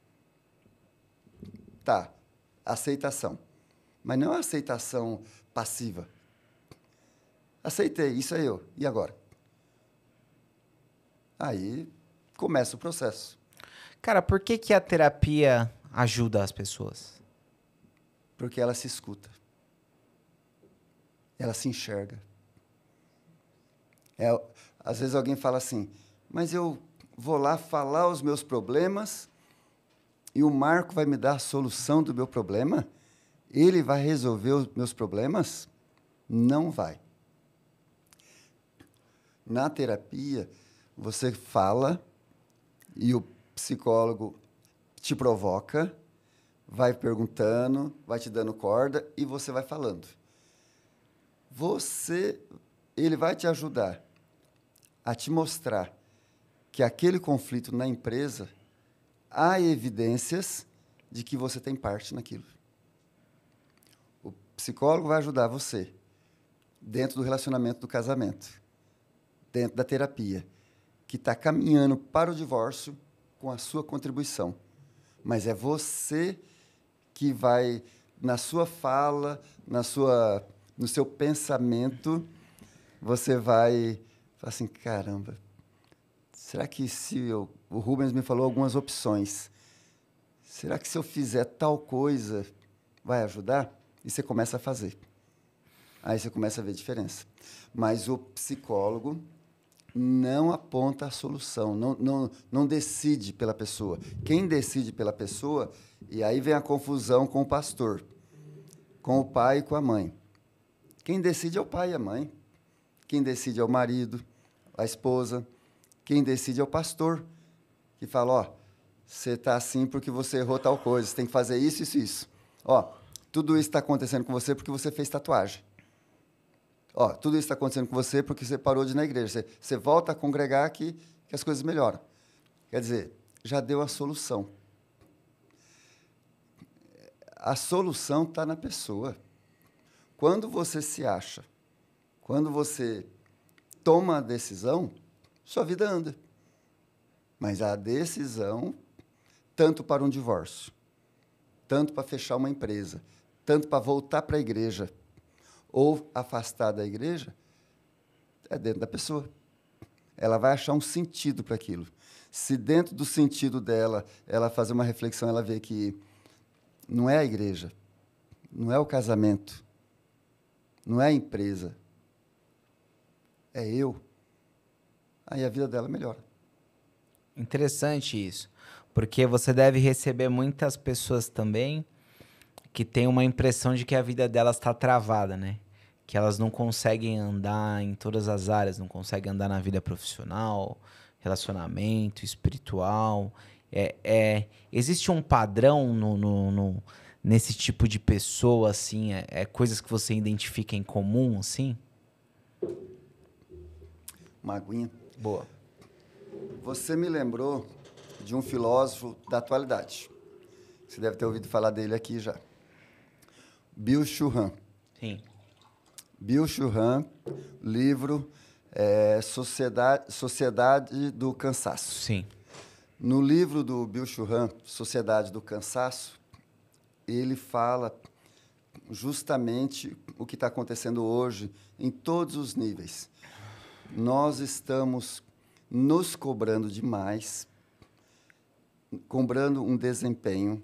Tá. Aceitação. Mas não é aceitação passiva. Aceitei, isso é eu. E agora? Aí começa o processo. Cara, por que, que a terapia ajuda as pessoas? Porque ela se escuta ela se enxerga. É, às vezes alguém fala assim, mas eu vou lá falar os meus problemas e o Marco vai me dar a solução do meu problema? Ele vai resolver os meus problemas? Não vai. Na terapia, você fala e o psicólogo te provoca, vai perguntando, vai te dando corda e você vai falando você, ele vai te ajudar a te mostrar que aquele conflito na empresa há evidências de que você tem parte naquilo. O psicólogo vai ajudar você dentro do relacionamento do casamento, dentro da terapia, que está caminhando para o divórcio com a sua contribuição. Mas é você que vai, na sua fala, na sua no seu pensamento, você vai falar assim, caramba, será que se eu... O Rubens me falou algumas opções. Será que se eu fizer tal coisa, vai ajudar? E você começa a fazer. Aí você começa a ver a diferença. Mas o psicólogo não aponta a solução, não, não, não decide pela pessoa. Quem decide pela pessoa, e aí vem a confusão com o pastor, com o pai e com a mãe. Quem decide é o pai e a mãe. Quem decide é o marido, a esposa. Quem decide é o pastor, que fala: ó, você está assim porque você errou tal coisa, você tem que fazer isso, isso, isso. Ó, tudo isso está acontecendo com você porque você fez tatuagem. Ó, tudo isso está acontecendo com você porque você parou de ir na igreja. Você, você volta a congregar que as coisas melhoram. Quer dizer, já deu a solução. A solução está na pessoa quando você se acha, quando você toma a decisão, sua vida anda. Mas a decisão, tanto para um divórcio, tanto para fechar uma empresa, tanto para voltar para a igreja ou afastar da igreja, é dentro da pessoa. Ela vai achar um sentido para aquilo. Se dentro do sentido dela, ela fazer uma reflexão, ela vê que não é a igreja, não é o casamento, não é a empresa. É eu. Aí a vida dela melhora. Interessante isso. Porque você deve receber muitas pessoas também que têm uma impressão de que a vida delas está travada, né? Que elas não conseguem andar em todas as áreas, não conseguem andar na vida profissional, relacionamento, espiritual. É, é, existe um padrão no, no, no, nesse tipo de pessoa, assim? É, é coisas que você identifica em comum, assim? Uma aguinha. Boa. Você me lembrou de um filósofo da atualidade. Você deve ter ouvido falar dele aqui já. Bill Churran. Sim. Bill Churran, livro é, Sociedade, Sociedade do Cansaço. Sim. No livro do Bill Churran, Sociedade do Cansaço, ele fala justamente o que está acontecendo hoje em todos os níveis. Nós estamos nos cobrando demais, cobrando um desempenho,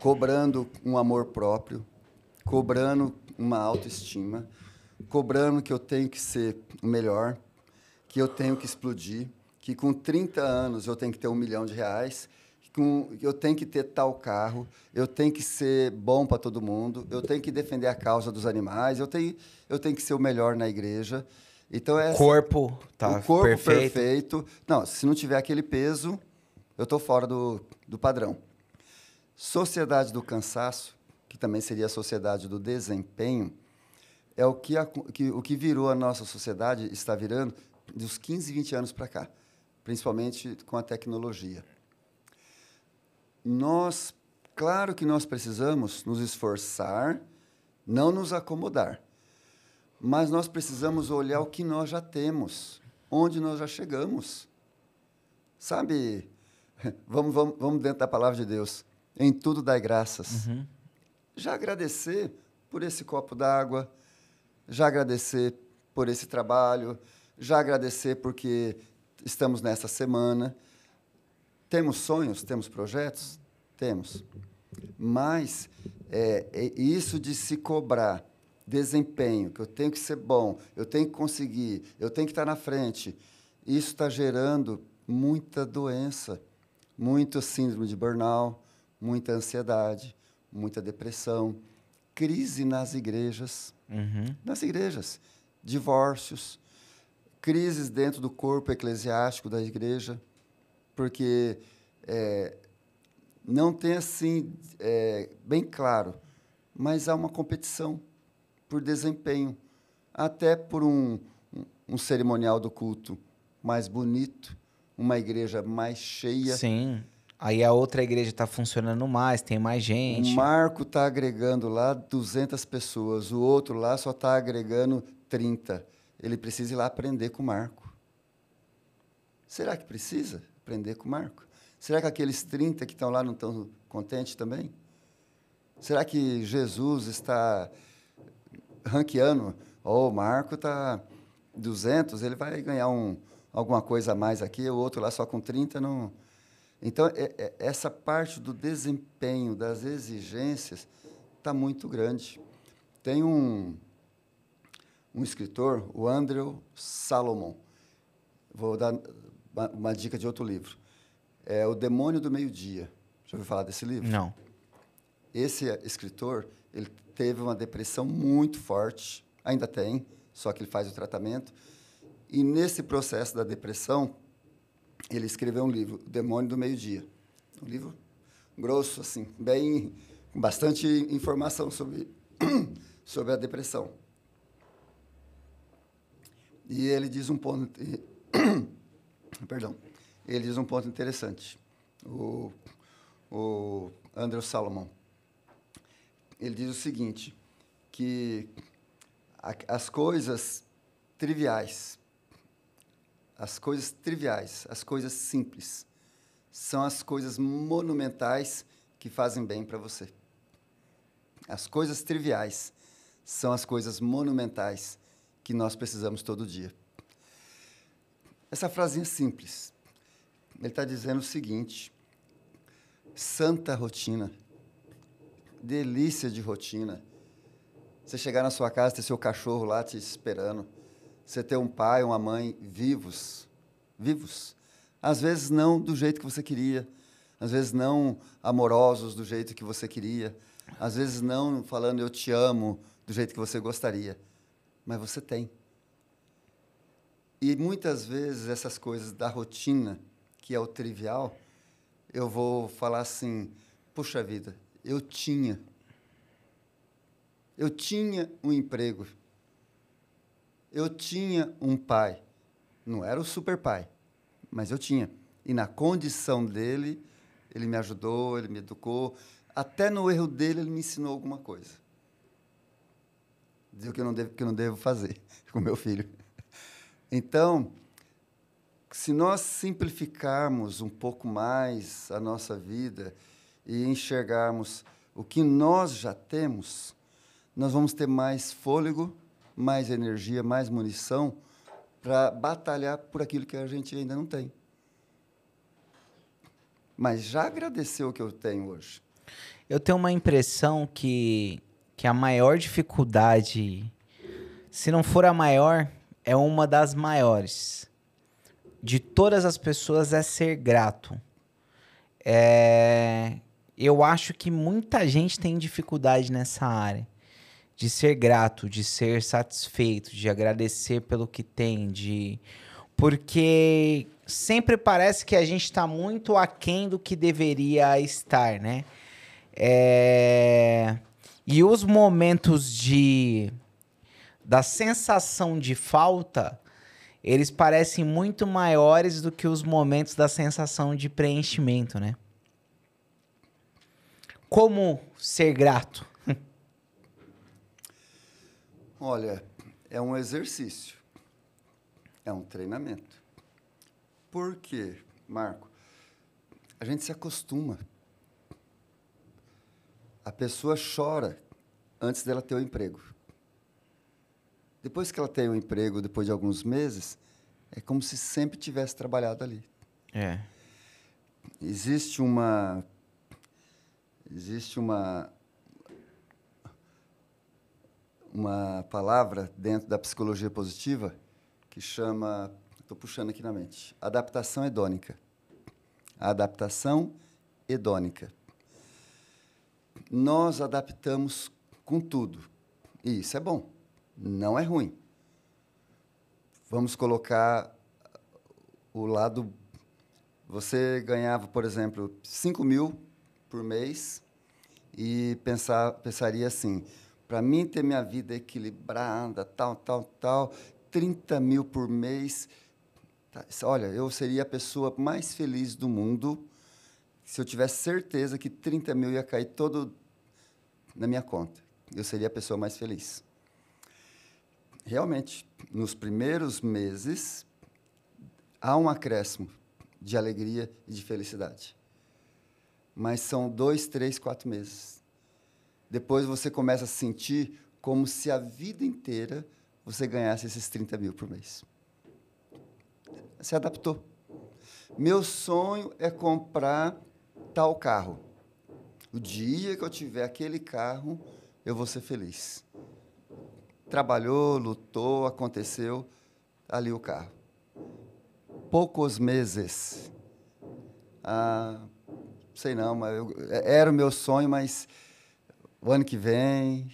cobrando um amor próprio, cobrando uma autoestima, cobrando que eu tenho que ser o melhor, que eu tenho que explodir, que com 30 anos eu tenho que ter um milhão de reais com, eu tenho que ter tal carro, eu tenho que ser bom para todo mundo, eu tenho que defender a causa dos animais, eu tenho, eu tenho que ser o melhor na igreja. Então é corpo, tá o corpo perfeito. perfeito. Não, se não tiver aquele peso, eu estou fora do, do padrão. Sociedade do cansaço, que também seria a sociedade do desempenho, é o que, a, que o que virou a nossa sociedade está virando dos 15, 20 anos para cá, principalmente com a tecnologia nós, claro que nós precisamos nos esforçar, não nos acomodar, mas nós precisamos olhar o que nós já temos, onde nós já chegamos. Sabe, vamos, vamos, vamos dentro da palavra de Deus, em tudo dai graças. Uhum. Já agradecer por esse copo d'água, já agradecer por esse trabalho, já agradecer porque estamos nessa semana temos sonhos, temos projetos? Temos. Mas é, é isso de se cobrar desempenho, que eu tenho que ser bom, eu tenho que conseguir, eu tenho que estar na frente, isso está gerando muita doença, muito síndrome de burnout, muita ansiedade, muita depressão, crise nas igrejas, uhum. nas igrejas, divórcios, crises dentro do corpo eclesiástico da igreja porque é, não tem assim é, bem claro, mas há uma competição por desempenho, até por um, um cerimonial do culto mais bonito, uma igreja mais cheia. Sim. Aí a outra igreja está funcionando mais, tem mais gente. O Marco está agregando lá 200 pessoas, o outro lá só está agregando 30. Ele precisa ir lá aprender com o Marco. Será que precisa? aprender com o Marco. Será que aqueles 30 que estão lá não estão contentes também? Será que Jesus está ranqueando? Oh, o Marco está 200, ele vai ganhar um, alguma coisa a mais aqui, o outro lá só com 30 não. Então, é, é, essa parte do desempenho, das exigências, está muito grande. Tem um, um escritor, o Andrew Salomon. Vou dar uma, uma dica de outro livro. É O Demônio do Meio-Dia. Já ouviu falar desse livro? Não. Esse eh, escritor, ele teve uma depressão muito forte, ainda tem, só que ele faz o tratamento. E nesse processo da depressão, ele escreveu um livro, O Demônio do Meio-Dia. Um livro grosso, assim, bem, com bastante informação sobre, sobre a depressão. E ele diz um ponto. Eh, Perdão. Ele diz um ponto interessante. O, o Andrew Salomon. Ele diz o seguinte, que a, as coisas triviais, as coisas triviais, as coisas simples, são as coisas monumentais que fazem bem para você. As coisas triviais são as coisas monumentais que nós precisamos todo dia. Essa frasinha é simples. Ele está dizendo o seguinte: santa rotina, delícia de rotina. Você chegar na sua casa, ter seu cachorro lá te esperando, você ter um pai, uma mãe vivos, vivos. Às vezes não do jeito que você queria, às vezes não amorosos do jeito que você queria, às vezes não falando eu te amo do jeito que você gostaria, mas você tem. E muitas vezes essas coisas da rotina, que é o trivial, eu vou falar assim: puxa vida, eu tinha. Eu tinha um emprego. Eu tinha um pai. Não era o super pai, mas eu tinha. E na condição dele, ele me ajudou, ele me educou. Até no erro dele, ele me ensinou alguma coisa. Dizer o que eu não devo, que eu não devo fazer com meu filho. Então, se nós simplificarmos um pouco mais a nossa vida e enxergarmos o que nós já temos, nós vamos ter mais fôlego, mais energia, mais munição para batalhar por aquilo que a gente ainda não tem. Mas já agradeceu o que eu tenho hoje. Eu tenho uma impressão que, que a maior dificuldade, se não for a maior, é uma das maiores. De todas as pessoas é ser grato. É... Eu acho que muita gente tem dificuldade nessa área de ser grato, de ser satisfeito, de agradecer pelo que tem, de porque sempre parece que a gente está muito aquém do que deveria estar, né? É... E os momentos de da sensação de falta, eles parecem muito maiores do que os momentos da sensação de preenchimento, né? Como ser grato? Olha, é um exercício. É um treinamento. Por quê, Marco? A gente se acostuma. A pessoa chora antes dela ter o emprego. Depois que ela tem o um emprego, depois de alguns meses, é como se sempre tivesse trabalhado ali. É. Existe uma existe uma uma palavra dentro da psicologia positiva que chama, estou puxando aqui na mente, adaptação hedônica. A adaptação hedônica. Nós adaptamos com tudo. E isso é bom não é ruim. Vamos colocar o lado. Você ganhava, por exemplo, 5 mil por mês e pensar, pensaria assim: para mim ter minha vida equilibrada, tal, tal, tal, 30 mil por mês. Tá, olha, eu seria a pessoa mais feliz do mundo se eu tivesse certeza que 30 mil ia cair todo na minha conta. Eu seria a pessoa mais feliz realmente, nos primeiros meses, há um acréscimo de alegria e de felicidade. Mas são dois, três, quatro meses. Depois você começa a sentir como se a vida inteira você ganhasse esses 30 mil por mês. Se adaptou. Meu sonho é comprar tal carro. O dia que eu tiver aquele carro, eu vou ser feliz trabalhou, lutou, aconteceu, ali o carro. Poucos meses. Ah, sei não, mas eu, é, era o meu sonho, mas o ano que vem,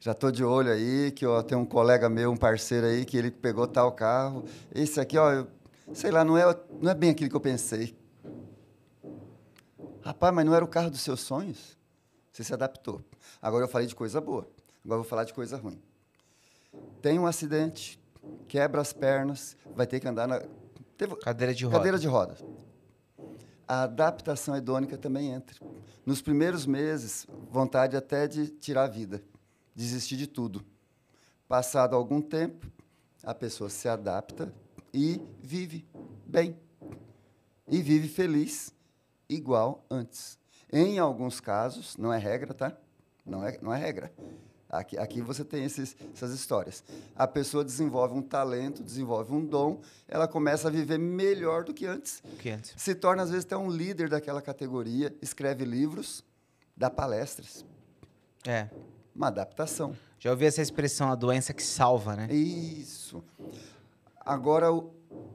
já estou de olho aí, que ó, tem um colega meu, um parceiro aí, que ele pegou tal carro. Esse aqui, ó, eu, sei lá, não é, não é bem aquilo que eu pensei. Rapaz, mas não era o carro dos seus sonhos? Você se adaptou. Agora eu falei de coisa boa, agora eu vou falar de coisa ruim tem um acidente, quebra as pernas, vai ter que andar na teve... cadeira de roda. Cadeira de A adaptação hedônica também entra. Nos primeiros meses, vontade até de tirar a vida, desistir de tudo. Passado algum tempo, a pessoa se adapta e vive bem. E vive feliz, igual antes. Em alguns casos, não é regra, tá? Não é, não é regra. Aqui, aqui você tem esses, essas histórias. A pessoa desenvolve um talento, desenvolve um dom, ela começa a viver melhor do que antes. Que antes. Se torna, às vezes, até um líder daquela categoria, escreve livros, dá palestras. É. Uma adaptação. Já ouvi essa expressão, a doença que salva, né? Isso. Agora,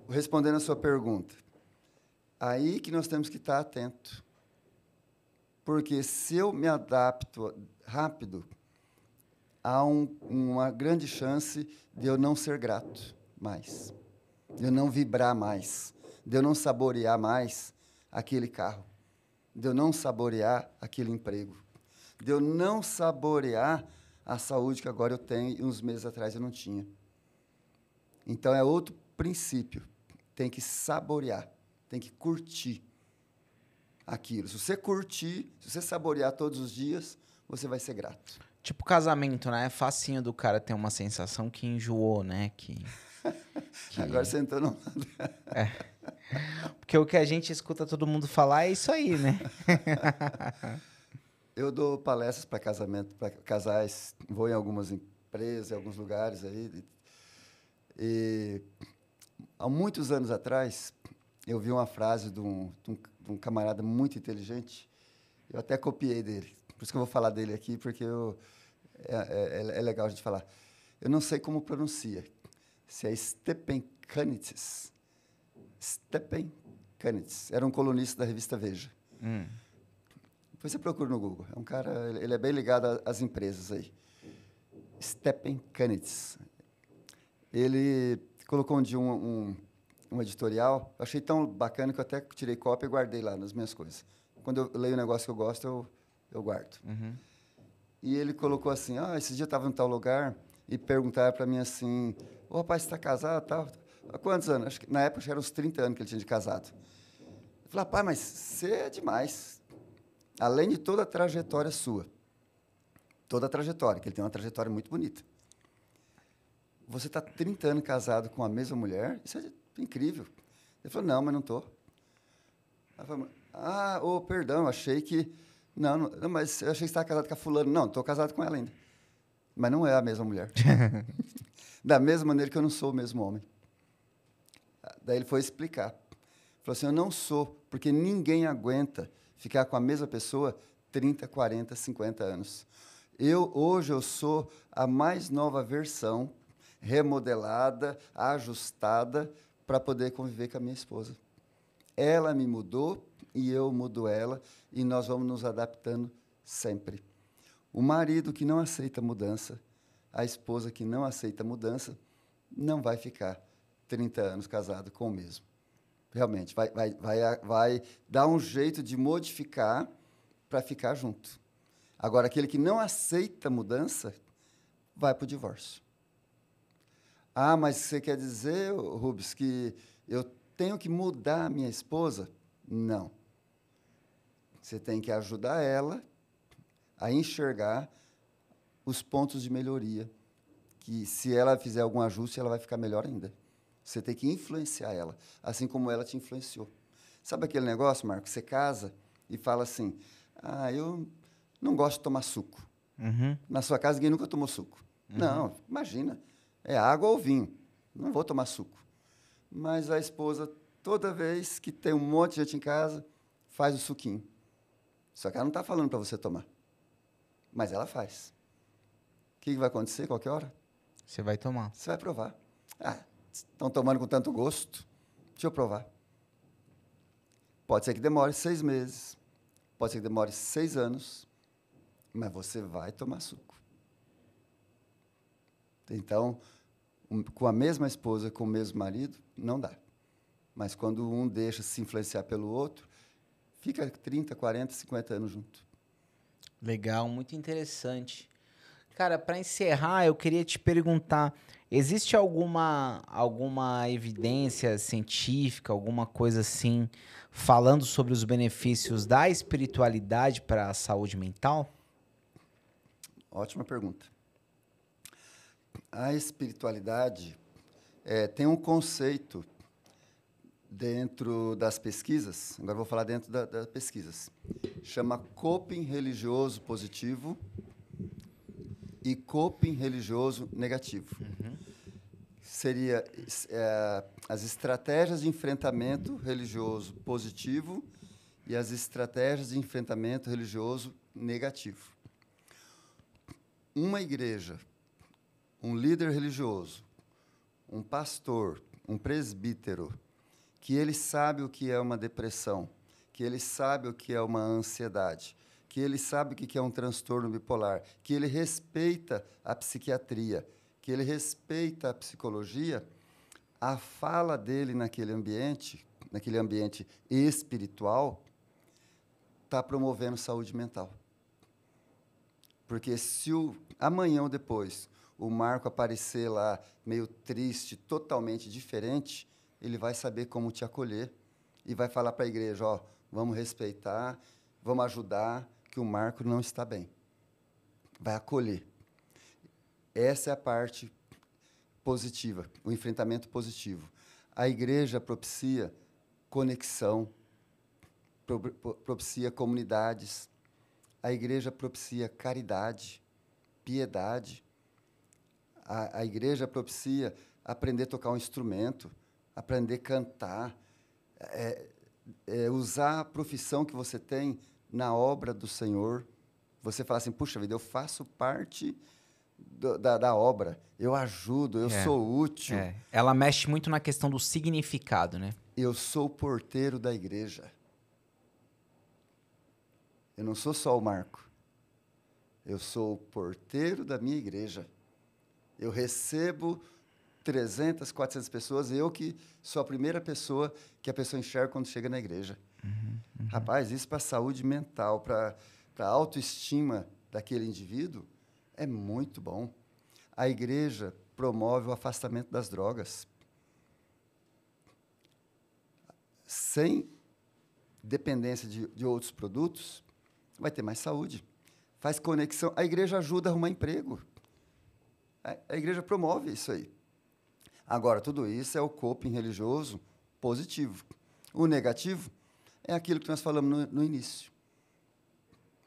respondendo a sua pergunta, aí que nós temos que estar atento. Porque se eu me adapto rápido há um, uma grande chance de eu não ser grato mais, de eu não vibrar mais, de eu não saborear mais aquele carro, de eu não saborear aquele emprego, de eu não saborear a saúde que agora eu tenho e uns meses atrás eu não tinha. Então é outro princípio. Tem que saborear, tem que curtir aquilo. Se você curtir, se você saborear todos os dias, você vai ser grato. Tipo casamento, né? É facinho do cara ter uma sensação que enjoou, né? Que, que... Agora você entrou no... é. Porque o que a gente escuta todo mundo falar é isso aí, né? Eu dou palestras para casamento, para casais. Vou em algumas empresas, em alguns lugares aí. E há muitos anos atrás, eu vi uma frase de um, de um, de um camarada muito inteligente. Eu até copiei dele. Por isso que eu vou falar dele aqui, porque eu, é, é, é, é legal a gente falar. Eu não sei como pronuncia. Se é Stepenkanitz. Stepenkanitz. Era um colunista da revista Veja. Hum. Depois você procura no Google. É um cara, ele é bem ligado às empresas aí. Stepenkanitz. Ele colocou um dia um, um, um editorial. Eu achei tão bacana que eu até tirei cópia e guardei lá nas minhas coisas. Quando eu leio um negócio que eu gosto, eu, eu guardo. Uhum. E ele colocou assim: ah, esse dia estava em tal lugar e perguntaram para mim assim: o rapaz está casado? Tá, há quantos anos? Acho que, na época acho que eram uns 30 anos que ele tinha de casado. Eu falei: rapaz, mas você é demais. Além de toda a trajetória sua, toda a trajetória, que ele tem uma trajetória muito bonita. Você está 30 anos casado com a mesma mulher? Isso é incrível. Ele falou: não, mas não estou. Ah, oh, perdão, achei que não, não, mas eu achei que você estava casado com a fulana. Não, estou casado com ela ainda. Mas não é a mesma mulher. da mesma maneira que eu não sou o mesmo homem. Daí ele foi explicar. Falou assim: Eu não sou, porque ninguém aguenta ficar com a mesma pessoa 30, 40, 50 anos. Eu hoje eu sou a mais nova versão remodelada, ajustada para poder conviver com a minha esposa. Ela me mudou e eu mudo ela e nós vamos nos adaptando sempre. O marido que não aceita mudança, a esposa que não aceita mudança, não vai ficar 30 anos casado com o mesmo. Realmente, vai, vai, vai, vai dar um jeito de modificar para ficar junto. Agora, aquele que não aceita mudança, vai para o divórcio. Ah, mas você quer dizer, Rubens, que eu tenho que mudar a minha esposa? Não. Você tem que ajudar ela a enxergar os pontos de melhoria, que se ela fizer algum ajuste, ela vai ficar melhor ainda. Você tem que influenciar ela, assim como ela te influenciou. Sabe aquele negócio, Marco? Você casa e fala assim: ah, eu não gosto de tomar suco. Uhum. Na sua casa ninguém nunca tomou suco. Uhum. Não, imagina. É água ou vinho. Não vou tomar suco. Mas a esposa, toda vez que tem um monte de gente em casa, faz o suquinho. Só que ela não está falando para você tomar. Mas ela faz. O que, que vai acontecer qualquer hora? Você vai tomar. Você vai provar. Ah, estão tomando com tanto gosto. Deixa eu provar. Pode ser que demore seis meses. Pode ser que demore seis anos. Mas você vai tomar suco. Então, com a mesma esposa, com o mesmo marido, não dá. Mas quando um deixa se influenciar pelo outro, fica 30, 40, 50 anos junto. Legal, muito interessante. Cara, para encerrar, eu queria te perguntar, existe alguma alguma evidência científica, alguma coisa assim, falando sobre os benefícios da espiritualidade para a saúde mental? Ótima pergunta. A espiritualidade é, tem um conceito dentro das pesquisas, agora vou falar dentro das da pesquisas, chama coping religioso positivo e coping religioso negativo. Uhum. Seria é, as estratégias de enfrentamento religioso positivo e as estratégias de enfrentamento religioso negativo. Uma igreja, um líder religioso, um pastor, um presbítero, que ele sabe o que é uma depressão, que ele sabe o que é uma ansiedade, que ele sabe o que é um transtorno bipolar, que ele respeita a psiquiatria, que ele respeita a psicologia, a fala dele naquele ambiente, naquele ambiente espiritual, está promovendo saúde mental. Porque se o, amanhã ou depois o Marco aparecer lá meio triste, totalmente diferente, ele vai saber como te acolher e vai falar para a igreja, ó, vamos respeitar, vamos ajudar, que o Marco não está bem. Vai acolher. Essa é a parte positiva, o enfrentamento positivo. A igreja propicia conexão, propicia comunidades, a igreja propicia caridade, piedade, a, a igreja propicia aprender a tocar um instrumento, aprender a cantar, é, é, usar a profissão que você tem na obra do Senhor. Você fala assim, puxa vida, eu faço parte do, da, da, obra, eu ajudo, eu é, sou útil. É. Ela mexe muito na questão do significado, né? Eu sou o porteiro da igreja. Eu não sou só o Marco. Eu sou o porteiro da minha igreja. Eu recebo 300, 400 pessoas, eu que sou a primeira pessoa que a pessoa enxerga quando chega na igreja. Uhum, uhum. Rapaz, isso para a saúde mental, para a autoestima daquele indivíduo, é muito bom. A igreja promove o afastamento das drogas. Sem dependência de, de outros produtos, vai ter mais saúde. Faz conexão. A igreja ajuda a arrumar emprego. a, a igreja promove isso aí. Agora, tudo isso é o coping religioso positivo. O negativo é aquilo que nós falamos no, no início.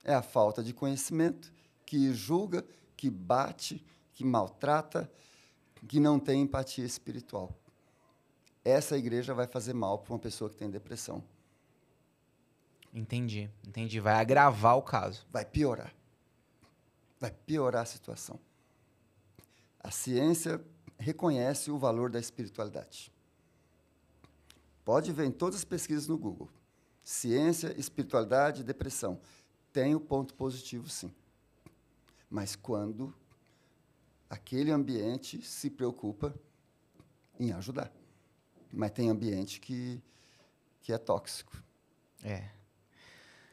É a falta de conhecimento que julga, que bate, que maltrata, que não tem empatia espiritual. Essa igreja vai fazer mal para uma pessoa que tem depressão. Entendi, entendi. Vai agravar o caso. Vai piorar. Vai piorar a situação. A ciência reconhece o valor da espiritualidade. Pode ver em todas as pesquisas no Google. Ciência, espiritualidade, depressão. Tem o ponto positivo, sim. Mas quando aquele ambiente se preocupa em ajudar. Mas tem ambiente que, que é tóxico. É.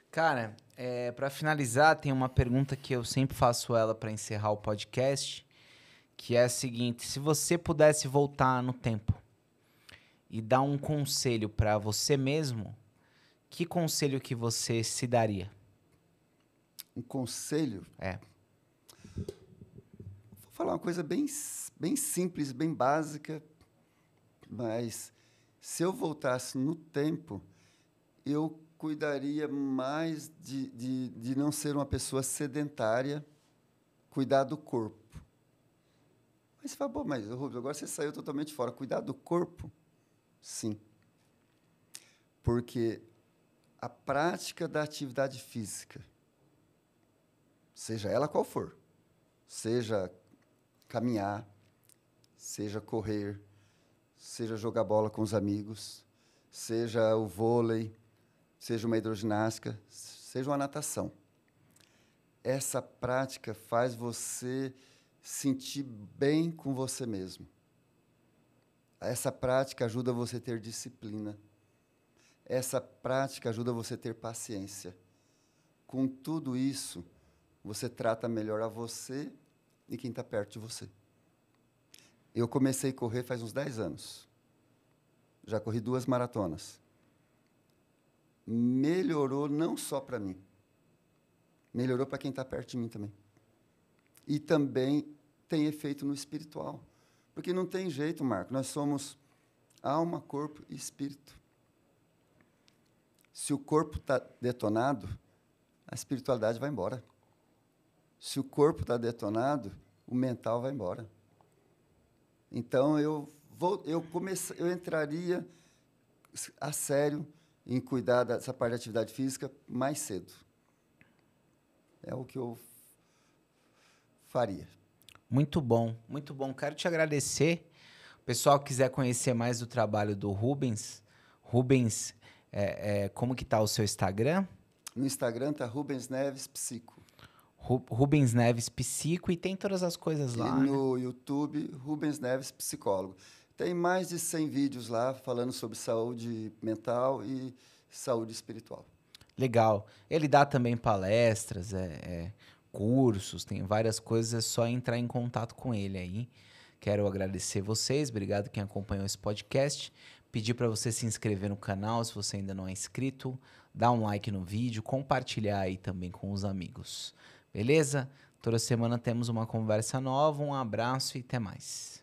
Cara, é, para finalizar, tem uma pergunta que eu sempre faço ela para encerrar o podcast, que é a seguinte: se você pudesse voltar no tempo e dar um conselho para você mesmo, que conselho que você se daria? Um conselho? É. Vou falar uma coisa bem, bem simples, bem básica, mas se eu voltasse no tempo, eu cuidaria mais de, de, de não ser uma pessoa sedentária, cuidar do corpo. Aí você fala, mas Rubens, agora você saiu totalmente fora. Cuidar do corpo? Sim. Porque a prática da atividade física, seja ela qual for, seja caminhar, seja correr, seja jogar bola com os amigos, seja o vôlei, seja uma hidroginástica, seja uma natação. Essa prática faz você sentir bem com você mesmo. Essa prática ajuda você a ter disciplina. Essa prática ajuda você a ter paciência. Com tudo isso, você trata melhor a você e quem está perto de você. Eu comecei a correr faz uns 10 anos. Já corri duas maratonas. Melhorou não só para mim, melhorou para quem está perto de mim também e também tem efeito no espiritual. Porque não tem jeito, Marco, nós somos alma, corpo e espírito. Se o corpo está detonado, a espiritualidade vai embora. Se o corpo está detonado, o mental vai embora. Então eu vou, eu comece, eu entraria a sério em cuidar dessa parte da atividade física mais cedo. É o que eu faria? Muito bom, muito bom. Quero te agradecer. O pessoal que quiser conhecer mais do trabalho do Rubens, Rubens, é, é, como que tá o seu Instagram? No Instagram tá Rubens Neves Psico. Rubens Neves Psico e tem todas as coisas e lá. no né? YouTube, Rubens Neves Psicólogo. Tem mais de 100 vídeos lá falando sobre saúde mental e saúde espiritual. Legal. Ele dá também palestras, é, é cursos, tem várias coisas, é só entrar em contato com ele aí. Quero agradecer vocês, obrigado quem acompanhou esse podcast. Pedir para você se inscrever no canal se você ainda não é inscrito, dar um like no vídeo, compartilhar aí também com os amigos. Beleza? Toda semana temos uma conversa nova, um abraço e até mais.